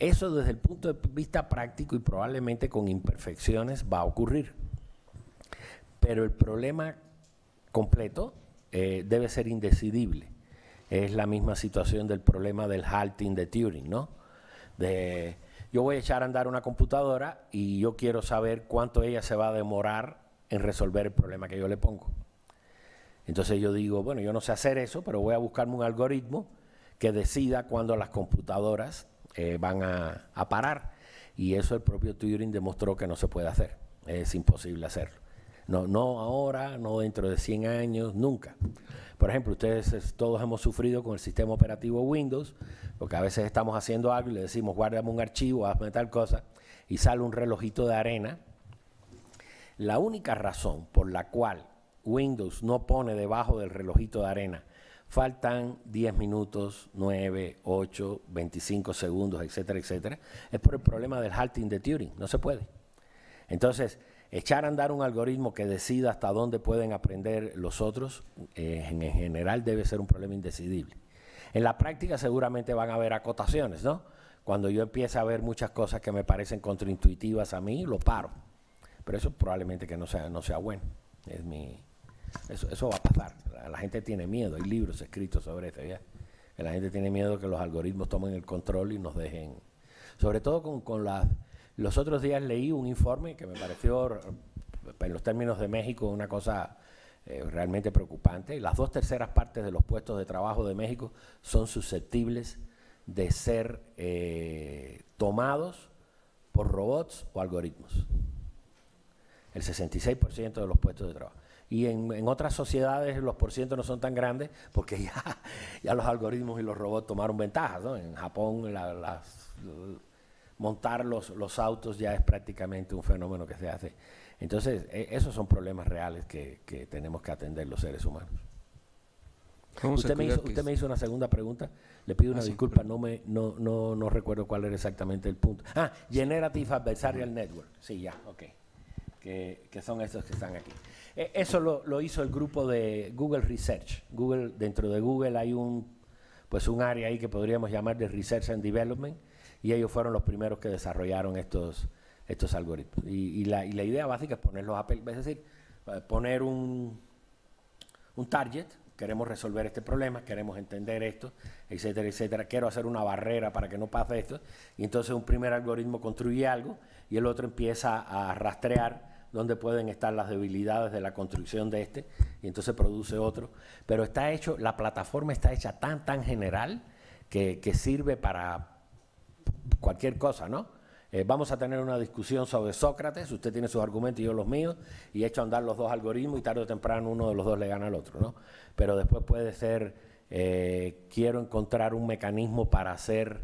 eso desde el punto de vista práctico y probablemente con imperfecciones va a ocurrir. Pero el problema completo eh, debe ser indecidible. Es la misma situación del problema del halting de Turing, ¿no? De, yo voy a echar a andar una computadora y yo quiero saber cuánto ella se va a demorar en resolver el problema que yo le pongo. Entonces yo digo, bueno, yo no sé hacer eso, pero voy a buscarme un algoritmo que decida cuándo las computadoras eh, van a parar. Y eso el propio Turing demostró que no se puede hacer, es imposible hacerlo. No, no ahora, no dentro de 100 años, nunca. Por ejemplo, ustedes todos hemos sufrido con el sistema operativo Windows, porque a veces estamos haciendo algo y le decimos, guárdame un archivo, hazme tal cosa, y sale un relojito de arena. La única razón por la cual Windows no pone debajo del relojito de arena, faltan 10 minutos, 9, 8, 25 segundos, etcétera, etcétera, es por el problema del halting de Turing, no se puede. Entonces, echar a andar un algoritmo que decida hasta dónde pueden aprender los otros, eh, en general debe ser un problema indecidible. En la práctica seguramente van a haber acotaciones, ¿no? Cuando yo empiece a ver muchas cosas que me parecen contraintuitivas a mí, lo paro. Pero eso probablemente que no sea, no sea bueno. Es mi, eso, va a pasar. La, gente tiene miedo. Hay libros escritos sobre esto. ¿ya? la gente tiene miedo que los algoritmos tomen el control y nos dejen. Sobre todo con, con las los otros días leí un informe que me pareció, en los términos de México, una cosa eh, realmente preocupante. Las dos terceras partes de los puestos de trabajo de México son susceptibles de ser eh, tomados por robots o algoritmos. El 66% de los puestos de trabajo. Y en, otras sociedades los porcentajes no son tan grandes porque ya, los algoritmos y los robots tomaron ventajas. En Japón la, las montar los, autos ya es prácticamente un fenómeno que se hace. Entonces, e, esos son problemas reales que, tenemos que atender los seres humanos. Usted, me hizo, una segunda pregunta. Le pido una ah, disculpa, no, me, no, recuerdo cuál era exactamente el punto. Ah, Generative Adversarial Network. Sí, ya, ok. Que, son estos que están aquí. E, eso lo, hizo el grupo de Google Research. Google, dentro de Google hay un, pues un área ahí que podríamos llamar de Research and Development, y ellos fueron los primeros que desarrollaron estos, estos algoritmos. Y, la, idea básica es ponerlos es decir, eh, poner un, un target, queremos resolver este problema, queremos entender esto, etcétera, etcétera, quiero hacer una barrera para que no pase esto, y entonces un primer algoritmo construye algo y el otro empieza a rastrear dónde pueden estar las debilidades de la construcción de este, y entonces produce otro. Pero está hecho, la plataforma está hecha tan, tan general que sirve para, cualquier cosa, ¿no? Eh, vamos a tener una discusión sobre Sócrates, usted tiene sus argumentos y yo los míos, y he a andar los dos algoritmos y tarde o temprano uno de los dos le gana al otro, ¿no? Pero después puede ser, eh, quiero encontrar un mecanismo para hacer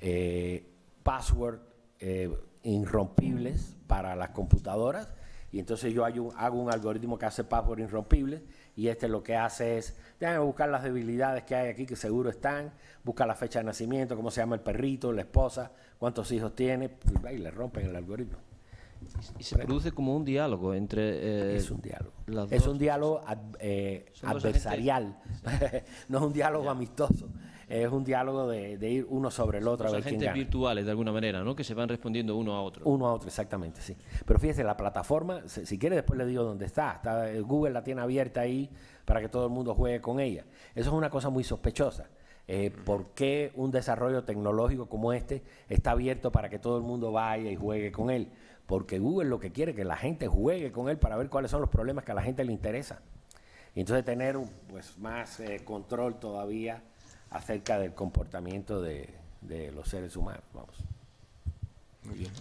eh, password irrompibles para las computadoras, y entonces yo hago un, algoritmo que hace password irrompibles y este lo que hace es, que buscar las debilidades que hay aquí, que seguro están, busca la fecha de nacimiento, cómo se llama el perrito, la esposa, cuántos hijos tiene, pues, y le rompen el algoritmo. Y se produce como un diálogo entre... Eh, es un diálogo. es un diálogo eh, adversarial, no es un diálogo amistoso, es un diálogo de, ir uno sobre el otro. O gente virtuales, de alguna manera, ¿no? Que se van respondiendo uno a otro. Uno a otro, exactamente, sí. Pero fíjese, la plataforma, si, quiere después le digo dónde está. Eh, Google la tiene abierta ahí para que todo el mundo juegue con ella. Eso es una cosa muy sospechosa. Eh, por qué un desarrollo tecnológico como este está abierto para que todo el mundo vaya y juegue con él. Porque Google lo que quiere es que la gente juegue con él para ver cuáles son los problemas que a la gente le interesa. Y entonces tener pues, más eh, control todavía acerca del comportamiento de, los seres humanos. Vamos.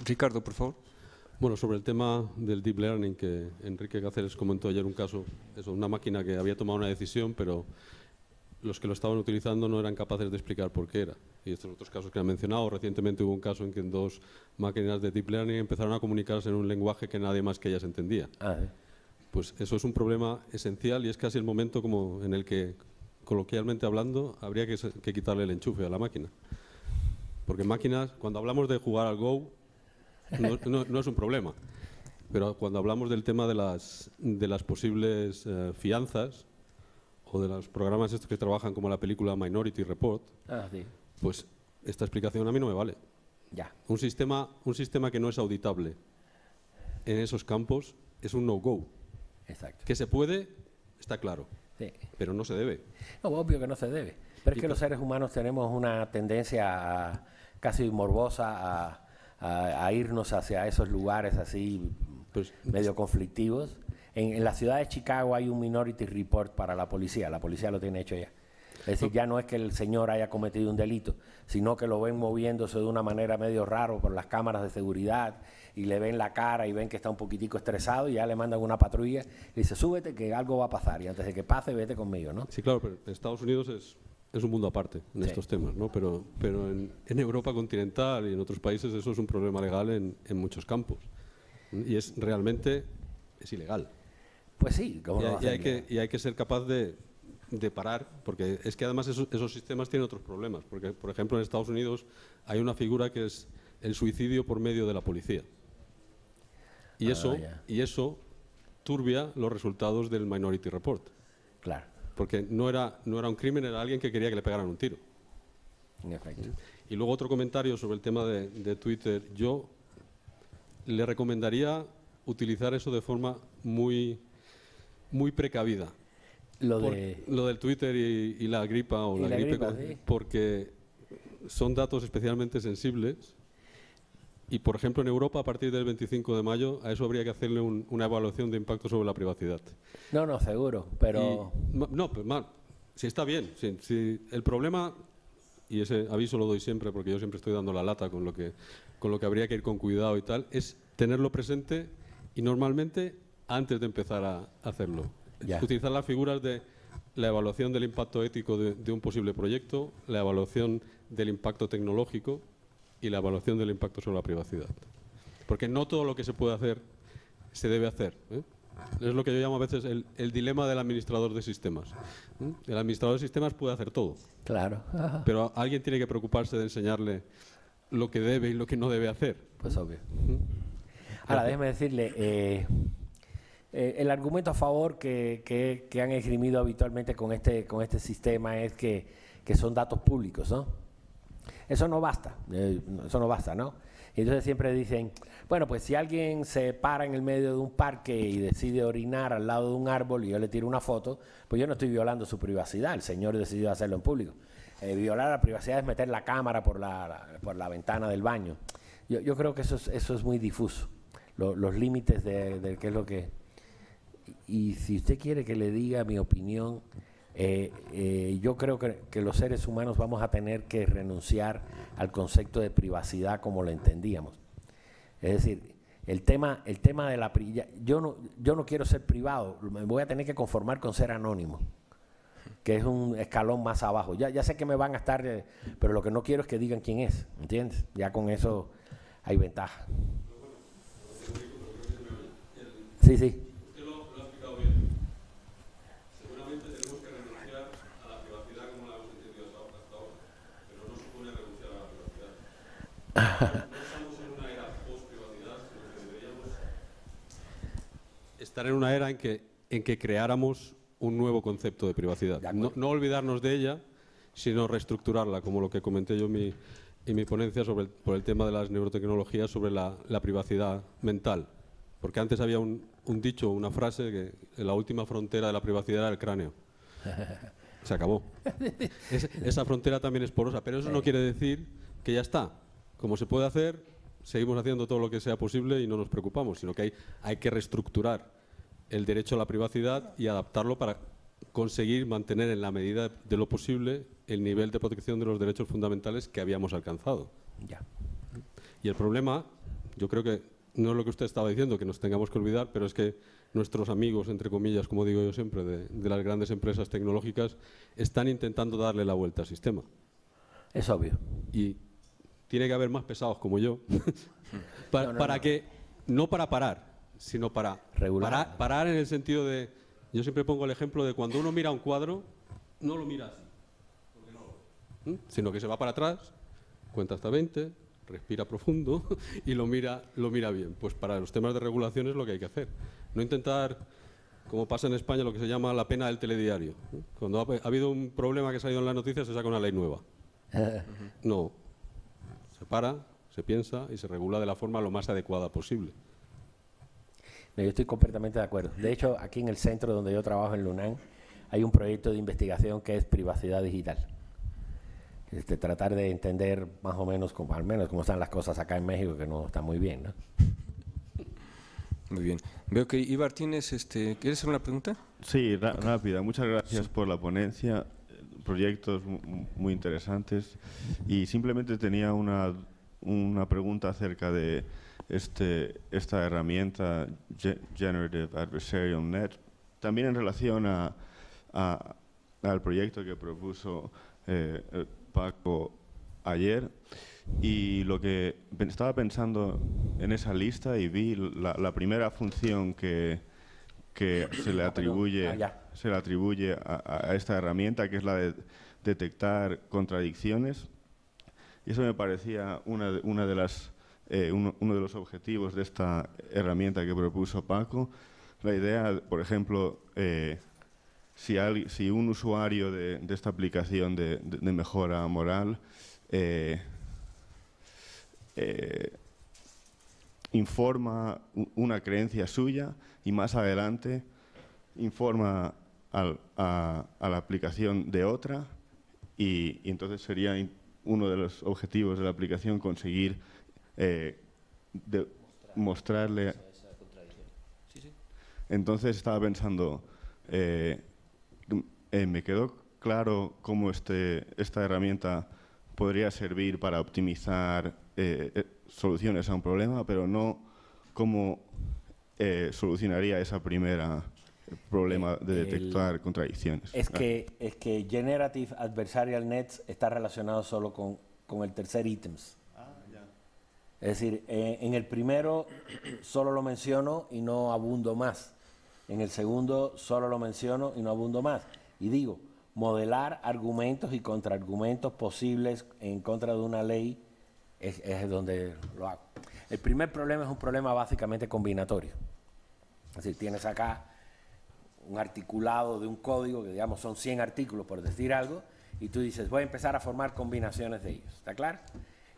Ricardo, por favor. Bueno, sobre el tema del deep learning, que Enrique Cáceres comentó ayer un caso, es una máquina que había tomado una decisión, pero los que lo estaban utilizando no eran capaces de explicar por qué era. Y estos otros casos que han mencionado, recientemente hubo un caso en que dos máquinas de deep learning empezaron a comunicarse en un lenguaje que nadie más que ellas entendía. Ah, eh. Pues eso es un problema esencial y es casi el momento como en el que coloquialmente hablando, habría que, quitarle el enchufe a la máquina. Porque máquinas, cuando hablamos de jugar al Go, no, es un problema. Pero cuando hablamos del tema de las, posibles eh, fianzas o de los programas estos que trabajan como la película Minority Report, ah, pues esta explicación a mí no me vale. Ya. Un sistema, un sistema que no es auditable en esos campos es un no-go. Exacto. Que se puede, está claro. Pero no se debe. No, obvio que no se debe. Pero es que los seres humanos tenemos una tendencia casi morbosa a, irnos hacia esos lugares así pues, medio conflictivos. en, la ciudad de Chicago hay un minority report para la policía, la policía lo tiene hecho ya. Es decir, ya no es que el señor haya cometido un delito, sino que lo ven moviéndose de una manera medio raro por las cámaras de seguridad y le ven la cara y ven que está un poquitico estresado y ya le mandan una patrulla y dice, súbete que algo va a pasar y antes de que pase, vete conmigo, ¿no? Sí, claro, pero Estados Unidos es, un mundo aparte en estos temas, ¿no? Pero, pero en, Europa continental y en otros países eso es un problema legal en, muchos campos y es realmente es ilegal. Pues sí, como y hay que ser capaz de, de parar, porque es que además esos, sistemas tienen otros problemas, porque por ejemplo en Estados Unidos hay una figura que es el suicidio por medio de la policía. Y ah, eso, y eso turbia los resultados del Minority Report. Claro. Porque no era, no era un crimen, era alguien que quería que le pegaran un tiro. Y luego otro comentario sobre el tema de, de Twitter. Yo le recomendaría utilizar eso de forma muy, muy precavida lo, del Twitter y, la gripa o la, gripe, porque son datos especialmente sensibles y, por ejemplo, en Europa, a partir del 25 de mayo, a eso habría que hacerle una evaluación de impacto sobre la privacidad. No, no, seguro, pero... no, pues mal, si está bien. si, el problema, y ese aviso lo doy siempre porque yo siempre estoy dando la lata con lo que, con lo que habría que ir con cuidado y tal, es tenerlo presente y normalmente antes de empezar a hacerlo utilizar las figuras de la evaluación del impacto ético de, un posible proyecto, la evaluación del impacto tecnológico y la evaluación del impacto sobre la privacidad. Porque no todo lo que se puede hacer se debe hacer. ¿eh? Es lo que yo llamo a veces el, dilema del administrador de sistemas. ¿eh? El administrador de sistemas puede hacer todo. Claro. Pero alguien tiene que preocuparse de enseñarle lo que debe y lo que no debe hacer. Pues obvio. ¿Mm? Ahora, déjeme decirle, eh, eh, el argumento a favor que, han esgrimido habitualmente con este, con este sistema es que, son datos públicos, ¿no? Eso no basta, eh, eso no basta, ¿no? Y entonces siempre dicen, bueno, pues si alguien se para en el medio de un parque y decide orinar al lado de un árbol y yo le tiro una foto, pues yo no estoy violando su privacidad, el señor decidió hacerlo en público. Eh, violar la privacidad es meter la cámara por la, por la ventana del baño. Yo, yo creo que eso es, eso es muy difuso, los límites de, de qué es lo que y si usted quiere que le diga mi opinión, eh, eh, yo creo que, los seres humanos vamos a tener que renunciar al concepto de privacidad como lo entendíamos. Es decir, el tema, el tema de la yo no, yo no quiero ser privado, me voy a tener que conformar con ser anónimo, que es un escalón más abajo. Ya, sé que me van a estar, eh, pero lo que no quiero es que digan quién es, ¿entiendes? Ya con eso hay ventaja. Sí, sí. Estar en una era en que, en que creáramos un nuevo concepto de privacidad. no, olvidarnos de ella, sino reestructurarla, como lo que comenté yo en mi, ponencia sobre por el tema de las neurotecnologías, sobre la, privacidad mental. Porque antes había un, dicho, una frase, que la última frontera de la privacidad era el cráneo. Se acabó. esa frontera también es porosa, pero eso no quiere decir que ya está como se puede hacer, seguimos haciendo todo lo que sea posible y no nos preocupamos, sino que hay, que reestructurar el derecho a la privacidad y adaptarlo para conseguir mantener en la medida de lo posible el nivel de protección de los derechos fundamentales que habíamos alcanzado. Ya. Y el problema, yo creo que no es lo que usted estaba diciendo, que nos tengamos que olvidar, pero es que nuestros amigos, entre comillas, como digo yo siempre, de, de las grandes empresas tecnológicas, están intentando darle la vuelta al sistema. Es obvio. Y tiene que haber más pesados como yo, para, para que, no para parar, sino para Parar, en el sentido de, yo siempre pongo el ejemplo de cuando uno mira un cuadro, no lo mira así, ¿Mm? sino que se va para atrás, cuenta hasta 20, respira profundo y lo mira, lo mira bien. Pues para los temas de regulación es lo que hay que hacer. No intentar, como pasa en España, lo que se llama la pena del telediario. ¿Mm? Cuando ha, habido un problema que ha salido en las noticias, se saca una ley nueva. No, se para, se piensa y se regula de la forma lo más adecuada posible. yo estoy completamente de acuerdo. De hecho, aquí en el centro donde yo trabajo, en Lunan, hay un proyecto de investigación que es privacidad digital. Este, tratar de entender más o menos, al menos, cómo están las cosas acá en México, que no está muy bien. ¿no? Muy bien. Veo que Ibar este, ¿quieres hacer una pregunta? Sí, rápida. Muchas gracias por la ponencia proyectos muy interesantes y simplemente tenía una, una pregunta acerca de este, esta herramienta Generative Adversarial Net, también en relación a, al proyecto que propuso eh, eh, Paco ayer y lo que estaba pensando en esa lista y vi la, primera función que, que se le ah, atribuye... Ah, se le atribuye a, esta herramienta, que es la de detectar contradicciones. Y eso me parecía una las, eh, uno, de los objetivos de esta herramienta que propuso Paco. La idea, por ejemplo, eh, si, si, un usuario de, esta aplicación de, mejora moral eh, informa una creencia suya y más adelante informa a, la aplicación de otra y, entonces sería uno de los objetivos de la aplicación conseguir eh, mostrarle... Entonces estaba pensando, eh, mm, eh, me quedó claro cómo este, esta herramienta podría servir para optimizar soluciones a un problema, pero no cómo solucionaría esa primera problema de detectar contradicciones. Es que, es que Generative Adversarial Nets está relacionado solo con, con el tercer ítems. Ah, es decir, eh, en el primero solo lo menciono y no abundo más. En el segundo solo lo menciono y no abundo más. Y digo, modelar argumentos y contraargumentos posibles en contra de una ley es, es donde lo hago. El primer problema es un problema básicamente combinatorio. Es decir, tienes acá un articulado de un código, que digamos son 100 artículos por decir algo, y tú dices, voy a empezar a formar combinaciones de ellos, ¿está claro?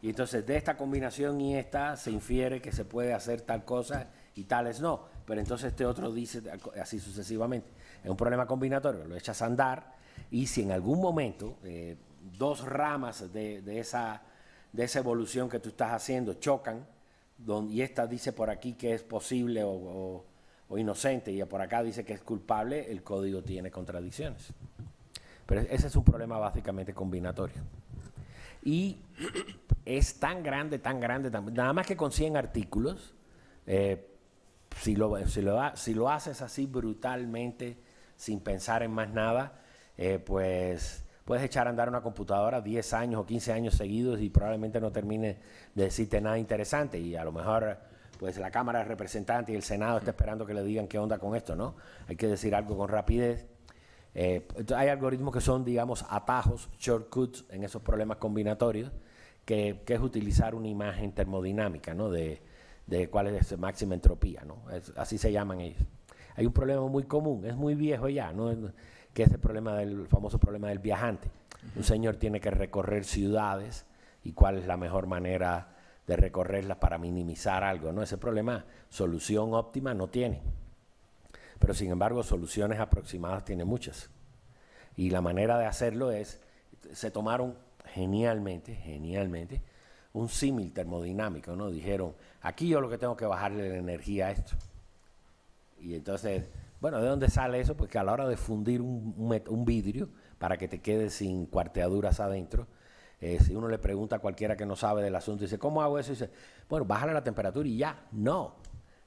Y entonces de esta combinación y esta se infiere que se puede hacer tal cosa y tales no, pero entonces este otro dice así sucesivamente. Es un problema combinatorio, lo echas a andar y si en algún momento eh, dos ramas de, esa, de esa evolución que tú estás haciendo chocan, y esta dice por aquí que es posible o o inocente y por acá dice que es culpable, el código tiene contradicciones. Pero e-, ese es un problema básicamente combinatorio. Y es tan grande, tan grande, nada más que con 100 artículos, eh, si, lo, lo, haces así brutalmente, sin pensar en más nada, eh, pues puedes echar a andar una computadora 10 años o 15 años seguidos y probablemente no termine de decirte nada interesante y a lo mejor pues la Cámara de Representantes y el Senado está esperando que le digan qué onda con esto, ¿no? Hay que decir algo con rapidez. Eh, hay algoritmos que son, digamos, atajos, shortcuts en esos problemas combinatorios, que, es utilizar una imagen termodinámica, ¿no? De, cuál es la máxima entropía, ¿no? así se llaman ellos. Hay un problema muy común, es muy viejo ya, ¿no? que es el problema del famoso problema del viajante. Un señor tiene que recorrer ciudades y cuál es la mejor manera de recorrerlas para minimizar algo. No, ese problema solución óptima no tiene. Pero sin embargo, soluciones aproximadas tiene muchas. Y la manera de hacerlo es, se tomaron genialmente, genialmente, un símil termodinámico, ¿no? Dijeron, aquí yo lo que tengo que bajarle la energía a esto. Y entonces, bueno, ¿de dónde sale eso? Porque pues a la hora de fundir un, vidrio para que te quede sin cuarteaduras adentro, eh, si uno le pregunta a cualquiera que no sabe del asunto, y dice, ¿cómo hago eso? Y dice, bueno, bájale la temperatura y ya. No.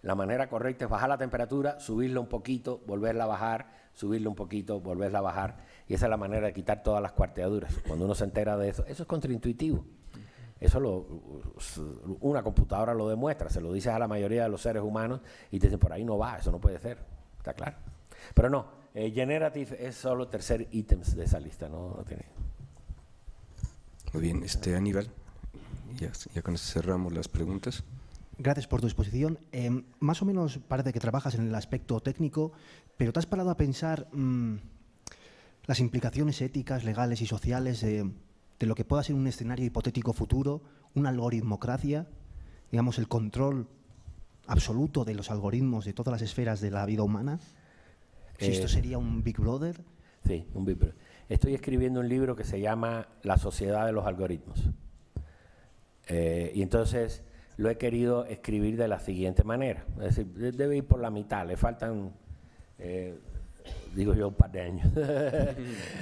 La manera correcta es bajar la temperatura, subirla un poquito, volverla a bajar, subirla un poquito, volverla a bajar. Y esa es la manera de quitar todas las cuarteaduras. Cuando uno se entera de eso, eso es contraintuitivo. Eso lo, una computadora lo demuestra, se lo dices a la mayoría de los seres humanos y te dicen, por ahí no va, eso no puede ser. ¿Está claro? Pero no, eh, Generative es solo tercer ítem de esa lista, no tiene. Muy pues bien, este Aníbal, ya, ya con cerramos las preguntas. Gracias por tu exposición. Em, más o menos parece que trabajas en el aspecto técnico, pero ¿te has parado a pensar mm, las implicaciones éticas, legales y sociales de, lo que pueda ser un escenario hipotético futuro, una algoritmocracia, digamos, el control absoluto de los algoritmos de todas las esferas de la vida humana? Si esto eh. sería un Big Brother. Sí, un Big Brother. Estoy escribiendo un libro que se llama La sociedad de los algoritmos. Eh, y entonces lo he querido escribir de la siguiente manera. Es decir, debe ir por la mitad, le faltan, eh, digo yo, un par de años.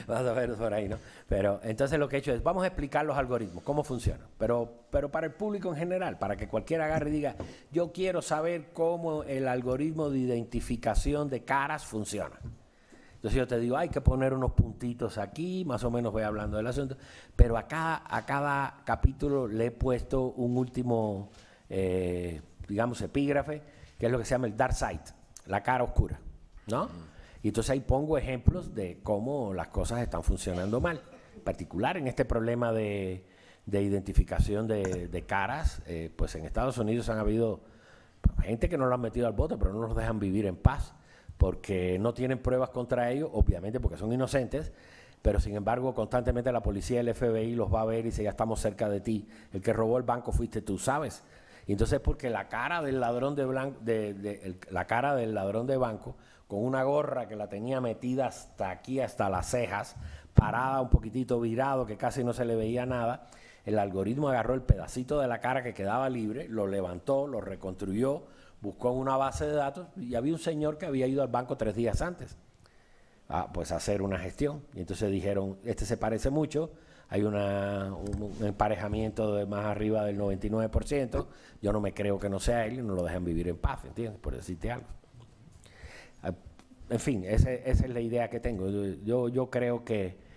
Vas a ver por ahí, ¿no? Pero entonces lo que he hecho es, vamos a explicar los algoritmos, cómo funcionan. Pero, pero para el público en general, para que cualquiera agarre y diga, yo quiero saber cómo el algoritmo de identificación de caras funciona. Entonces yo te digo, hay que poner unos puntitos aquí, más o menos voy hablando del asunto, pero acá a cada capítulo le he puesto un último, eh, digamos, epígrafe, que es lo que se llama el dark side, la cara oscura, ¿no? Mm. Y entonces ahí pongo ejemplos de cómo las cosas están funcionando mal, en particular en este problema de, identificación de, caras, eh, pues en Estados Unidos han habido gente que no lo han metido al bote, pero no nos dejan vivir en paz porque no tienen pruebas contra ellos, obviamente porque son inocentes, pero sin embargo constantemente la policía del el FBI los va a ver y dice, ya estamos cerca de ti, el que robó el banco fuiste tú, ¿sabes? Y entonces porque la cara del ladrón de, la cara del ladrón de banco, con una gorra que la tenía metida hasta aquí, hasta las cejas, parada un poquitito virado, que casi no se le veía nada, el algoritmo agarró el pedacito de la cara que quedaba libre, lo levantó, lo reconstruyó, buscó en una base de datos y había un señor que había ido al banco tres días antes a, pues, hacer una gestión. Y entonces dijeron, este se parece mucho, hay un, emparejamiento de más arriba del 99%, yo no me creo que no sea él y no lo dejan vivir en paz, ¿entiendes? Por decirte algo. Ah, en fin, esa, es la idea que tengo. yo, yo creo que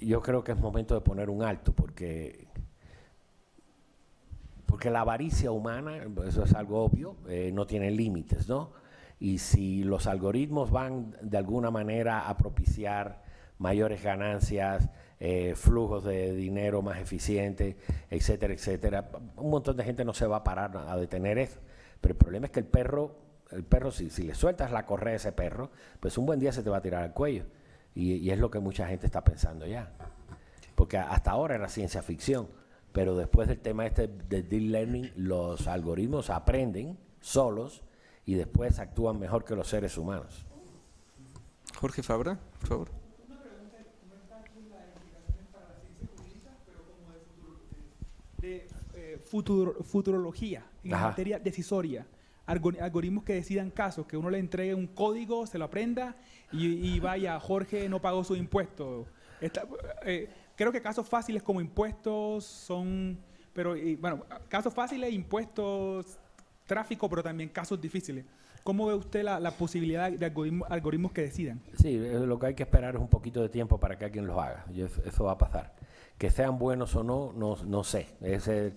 yo creo que es momento de poner un alto porque porque la avaricia humana, eso es algo obvio, eh, no tiene límites, ¿no? Y si los algoritmos van de alguna manera a propiciar mayores ganancias, eh, flujos de dinero más eficientes, etcétera, etcétera, un montón de gente no se va a parar a detener eso. Pero el problema es que el perro, el perro si, le sueltas la correa a ese perro, pues un buen día se te va a tirar al cuello. Y, y es lo que mucha gente está pensando ya. Porque hasta ahora era ciencia ficción pero después del tema este de deep learning, los algoritmos aprenden solos y después actúan mejor que los seres humanos. Jorge Fabra, por favor. Una pregunta, ¿cómo para la ciencia pero como de, futuro, futurología, en materia decisoria? algoritmos que decidan casos, que uno le entregue un código, se lo aprenda y, vaya, Jorge no pagó su impuesto. Eh, creo que casos fáciles como impuestos son, pero bueno, casos fáciles, impuestos, tráfico, pero también casos difíciles. ¿Cómo ve usted la, posibilidad de algoritmos que decidan? Sí, eh, lo que hay que esperar es un poquito de tiempo para que alguien los haga. eso, va a pasar. Que sean buenos o no, no, no sé. Ese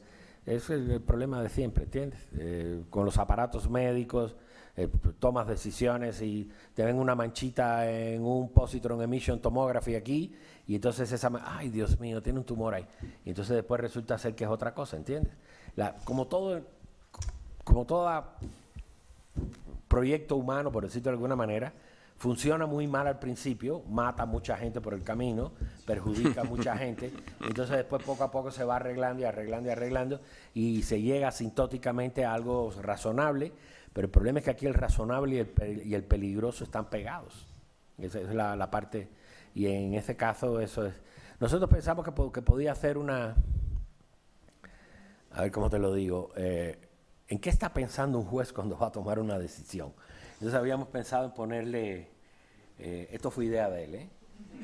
es el, problema de siempre, ¿entiendes? Eh, con los aparatos médicos, eh, tomas decisiones y te ven una manchita en un positron emission tomography aquí y entonces esa, ay Dios mío, tiene un tumor ahí. Y entonces después resulta ser que es otra cosa, ¿entiendes? como todo, como toda proyecto humano, por decirlo de alguna manera, funciona muy mal al principio, mata a mucha gente por el camino, perjudica a mucha gente, entonces después poco a poco se va arreglando y arreglando y arreglando y se llega asintóticamente a algo razonable pero el problema es que aquí el razonable y el, y el peligroso están pegados. Esa es la, parte, y en ese caso eso es... Nosotros pensamos que, podía hacer una... A ver cómo te lo digo. Eh, ¿En qué está pensando un juez cuando va a tomar una decisión? Entonces habíamos pensado en ponerle... Eh, esto fue idea de él, ¿eh?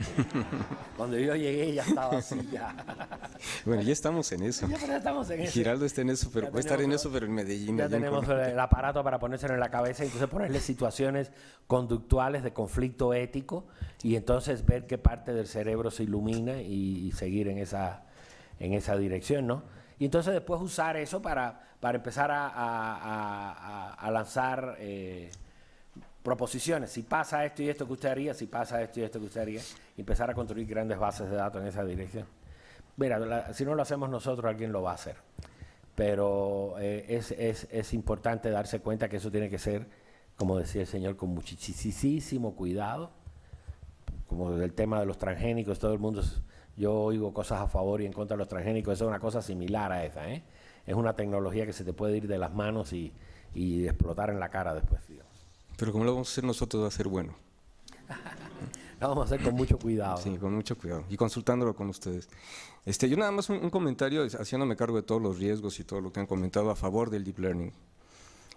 Cuando yo llegué ya estaba así, Bueno, ya estamos en eso. Giraldo está en eso, pero puede estar en eso, pero en Medellín. Ya tenemos el, aparato para ponérselo en la cabeza y entonces ponerle situaciones conductuales de conflicto ético y entonces ver qué parte del cerebro se ilumina y, seguir en esa, en esa dirección, ¿no? Y entonces después usar eso para, para empezar a, lanzar... Eh, proposiciones, si pasa esto y esto que usted haría, si pasa esto y esto que usted haría, empezar a construir grandes bases de datos en esa dirección. Mira, si no lo hacemos nosotros, alguien lo va a hacer. Pero eh, es, importante darse cuenta que eso tiene que ser, como decía el señor, con muchísimo cuidado, como el tema de los transgénicos, todo el mundo, yo oigo cosas a favor y en contra de los transgénicos, es una cosa similar a esa, ¿eh? Es una tecnología que se te puede ir de las manos y, y explotar en la cara después, pero como lo vamos a hacer nosotros va a ser bueno. lo vamos a hacer con mucho cuidado. Sí, con mucho cuidado. Y consultándolo con ustedes. Este, yo nada más un, comentario, haciéndome cargo de todos los riesgos y todo lo que han comentado a favor del deep learning.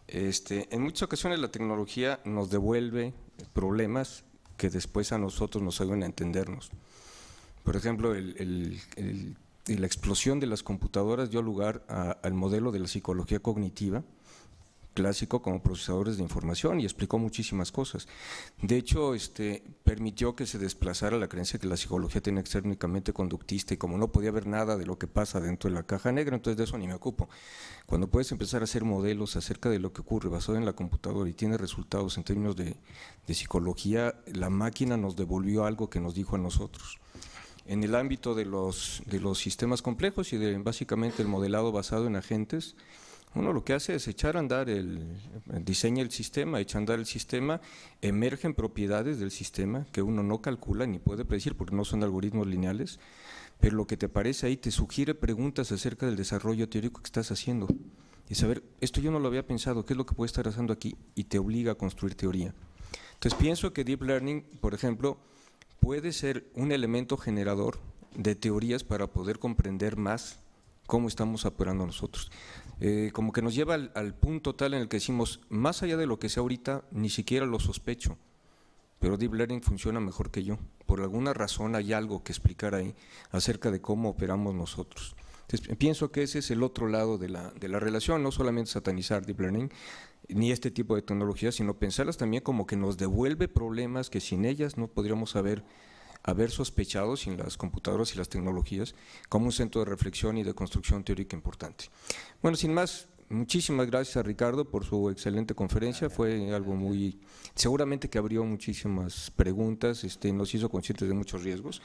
Este, en muchas ocasiones la tecnología nos devuelve problemas que después a nosotros nos ayudan a entendernos. Por ejemplo, el, la explosión de las computadoras dio lugar al modelo de la psicología cognitiva, clásico como procesadores de información y explicó muchísimas cosas. De hecho, este, permitió que se desplazara la creencia que la psicología tiene que ser únicamente conductista y como no podía ver nada de lo que pasa dentro de la caja negra, entonces de eso ni me ocupo. Cuando puedes empezar a hacer modelos acerca de lo que ocurre basado en la computadora y tiene resultados en términos de, psicología, la máquina nos devolvió algo que nos dijo a nosotros en el ámbito de los, de los sistemas complejos y de básicamente el modelado basado en agentes uno lo que hace es echar a andar el, diseña el sistema, echa a andar el sistema, emergen propiedades del sistema que uno no calcula ni puede predecir porque no son algoritmos lineales, pero lo que te parece ahí te sugiere preguntas acerca del desarrollo teórico que estás haciendo. Y saber, esto yo no lo había pensado, ¿qué es lo que puede estar haciendo aquí? Y te obliga a construir teoría. Entonces pienso que Deep Learning, por ejemplo, puede ser un elemento generador de teorías para poder comprender más cómo estamos operando nosotros. Eh, como que nos lleva al, punto tal en el que decimos, más allá de lo que sea ahorita, ni siquiera lo sospecho, pero Deep Learning funciona mejor que yo. Por alguna razón hay algo que explicar ahí acerca de cómo operamos nosotros. Entonces, pienso que ese es el otro lado de la, de la relación, no solamente satanizar Deep Learning, ni este tipo de tecnologías, sino pensarlas también como que nos devuelve problemas que sin ellas no podríamos haber haber sospechado sin las computadoras y las tecnologías como un centro de reflexión y de construcción teórica importante. Bueno, sin más, muchísimas gracias a Ricardo por su excelente conferencia, fue algo muy, seguramente que abrió muchísimas preguntas, este, nos hizo conscientes de muchos riesgos.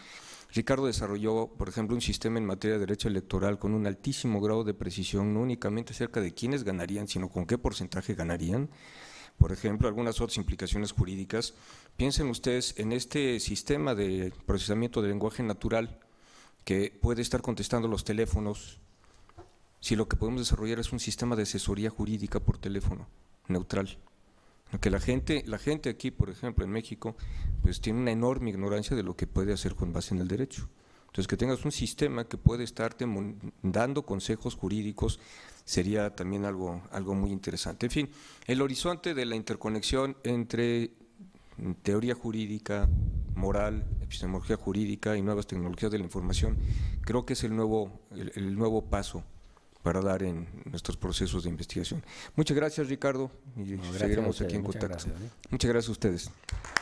Ricardo desarrolló, por ejemplo, un sistema en materia de derecho electoral con un altísimo grado de precisión, no únicamente acerca de quiénes ganarían, sino con qué porcentaje ganarían, por ejemplo, algunas otras implicaciones jurídicas. Piensen ustedes en este sistema de procesamiento de lenguaje natural que puede estar contestando los teléfonos, si lo que podemos desarrollar es un sistema de asesoría jurídica por teléfono, neutral. Que la gente, la gente aquí, por ejemplo, en México, pues tiene una enorme ignorancia de lo que puede hacer con base en el derecho. Entonces, que tengas un sistema que puede estarte dando consejos jurídicos sería también algo, algo muy interesante. En fin, el horizonte de la interconexión entre mm, teoría jurídica, moral, epistemología jurídica y nuevas tecnologías de la información, creo que es el nuevo, el, nuevo paso para dar en nuestros procesos de investigación. Muchas gracias, Ricardo, y seguiremos aquí en contacto. ¿eh? muchas gracias a ustedes.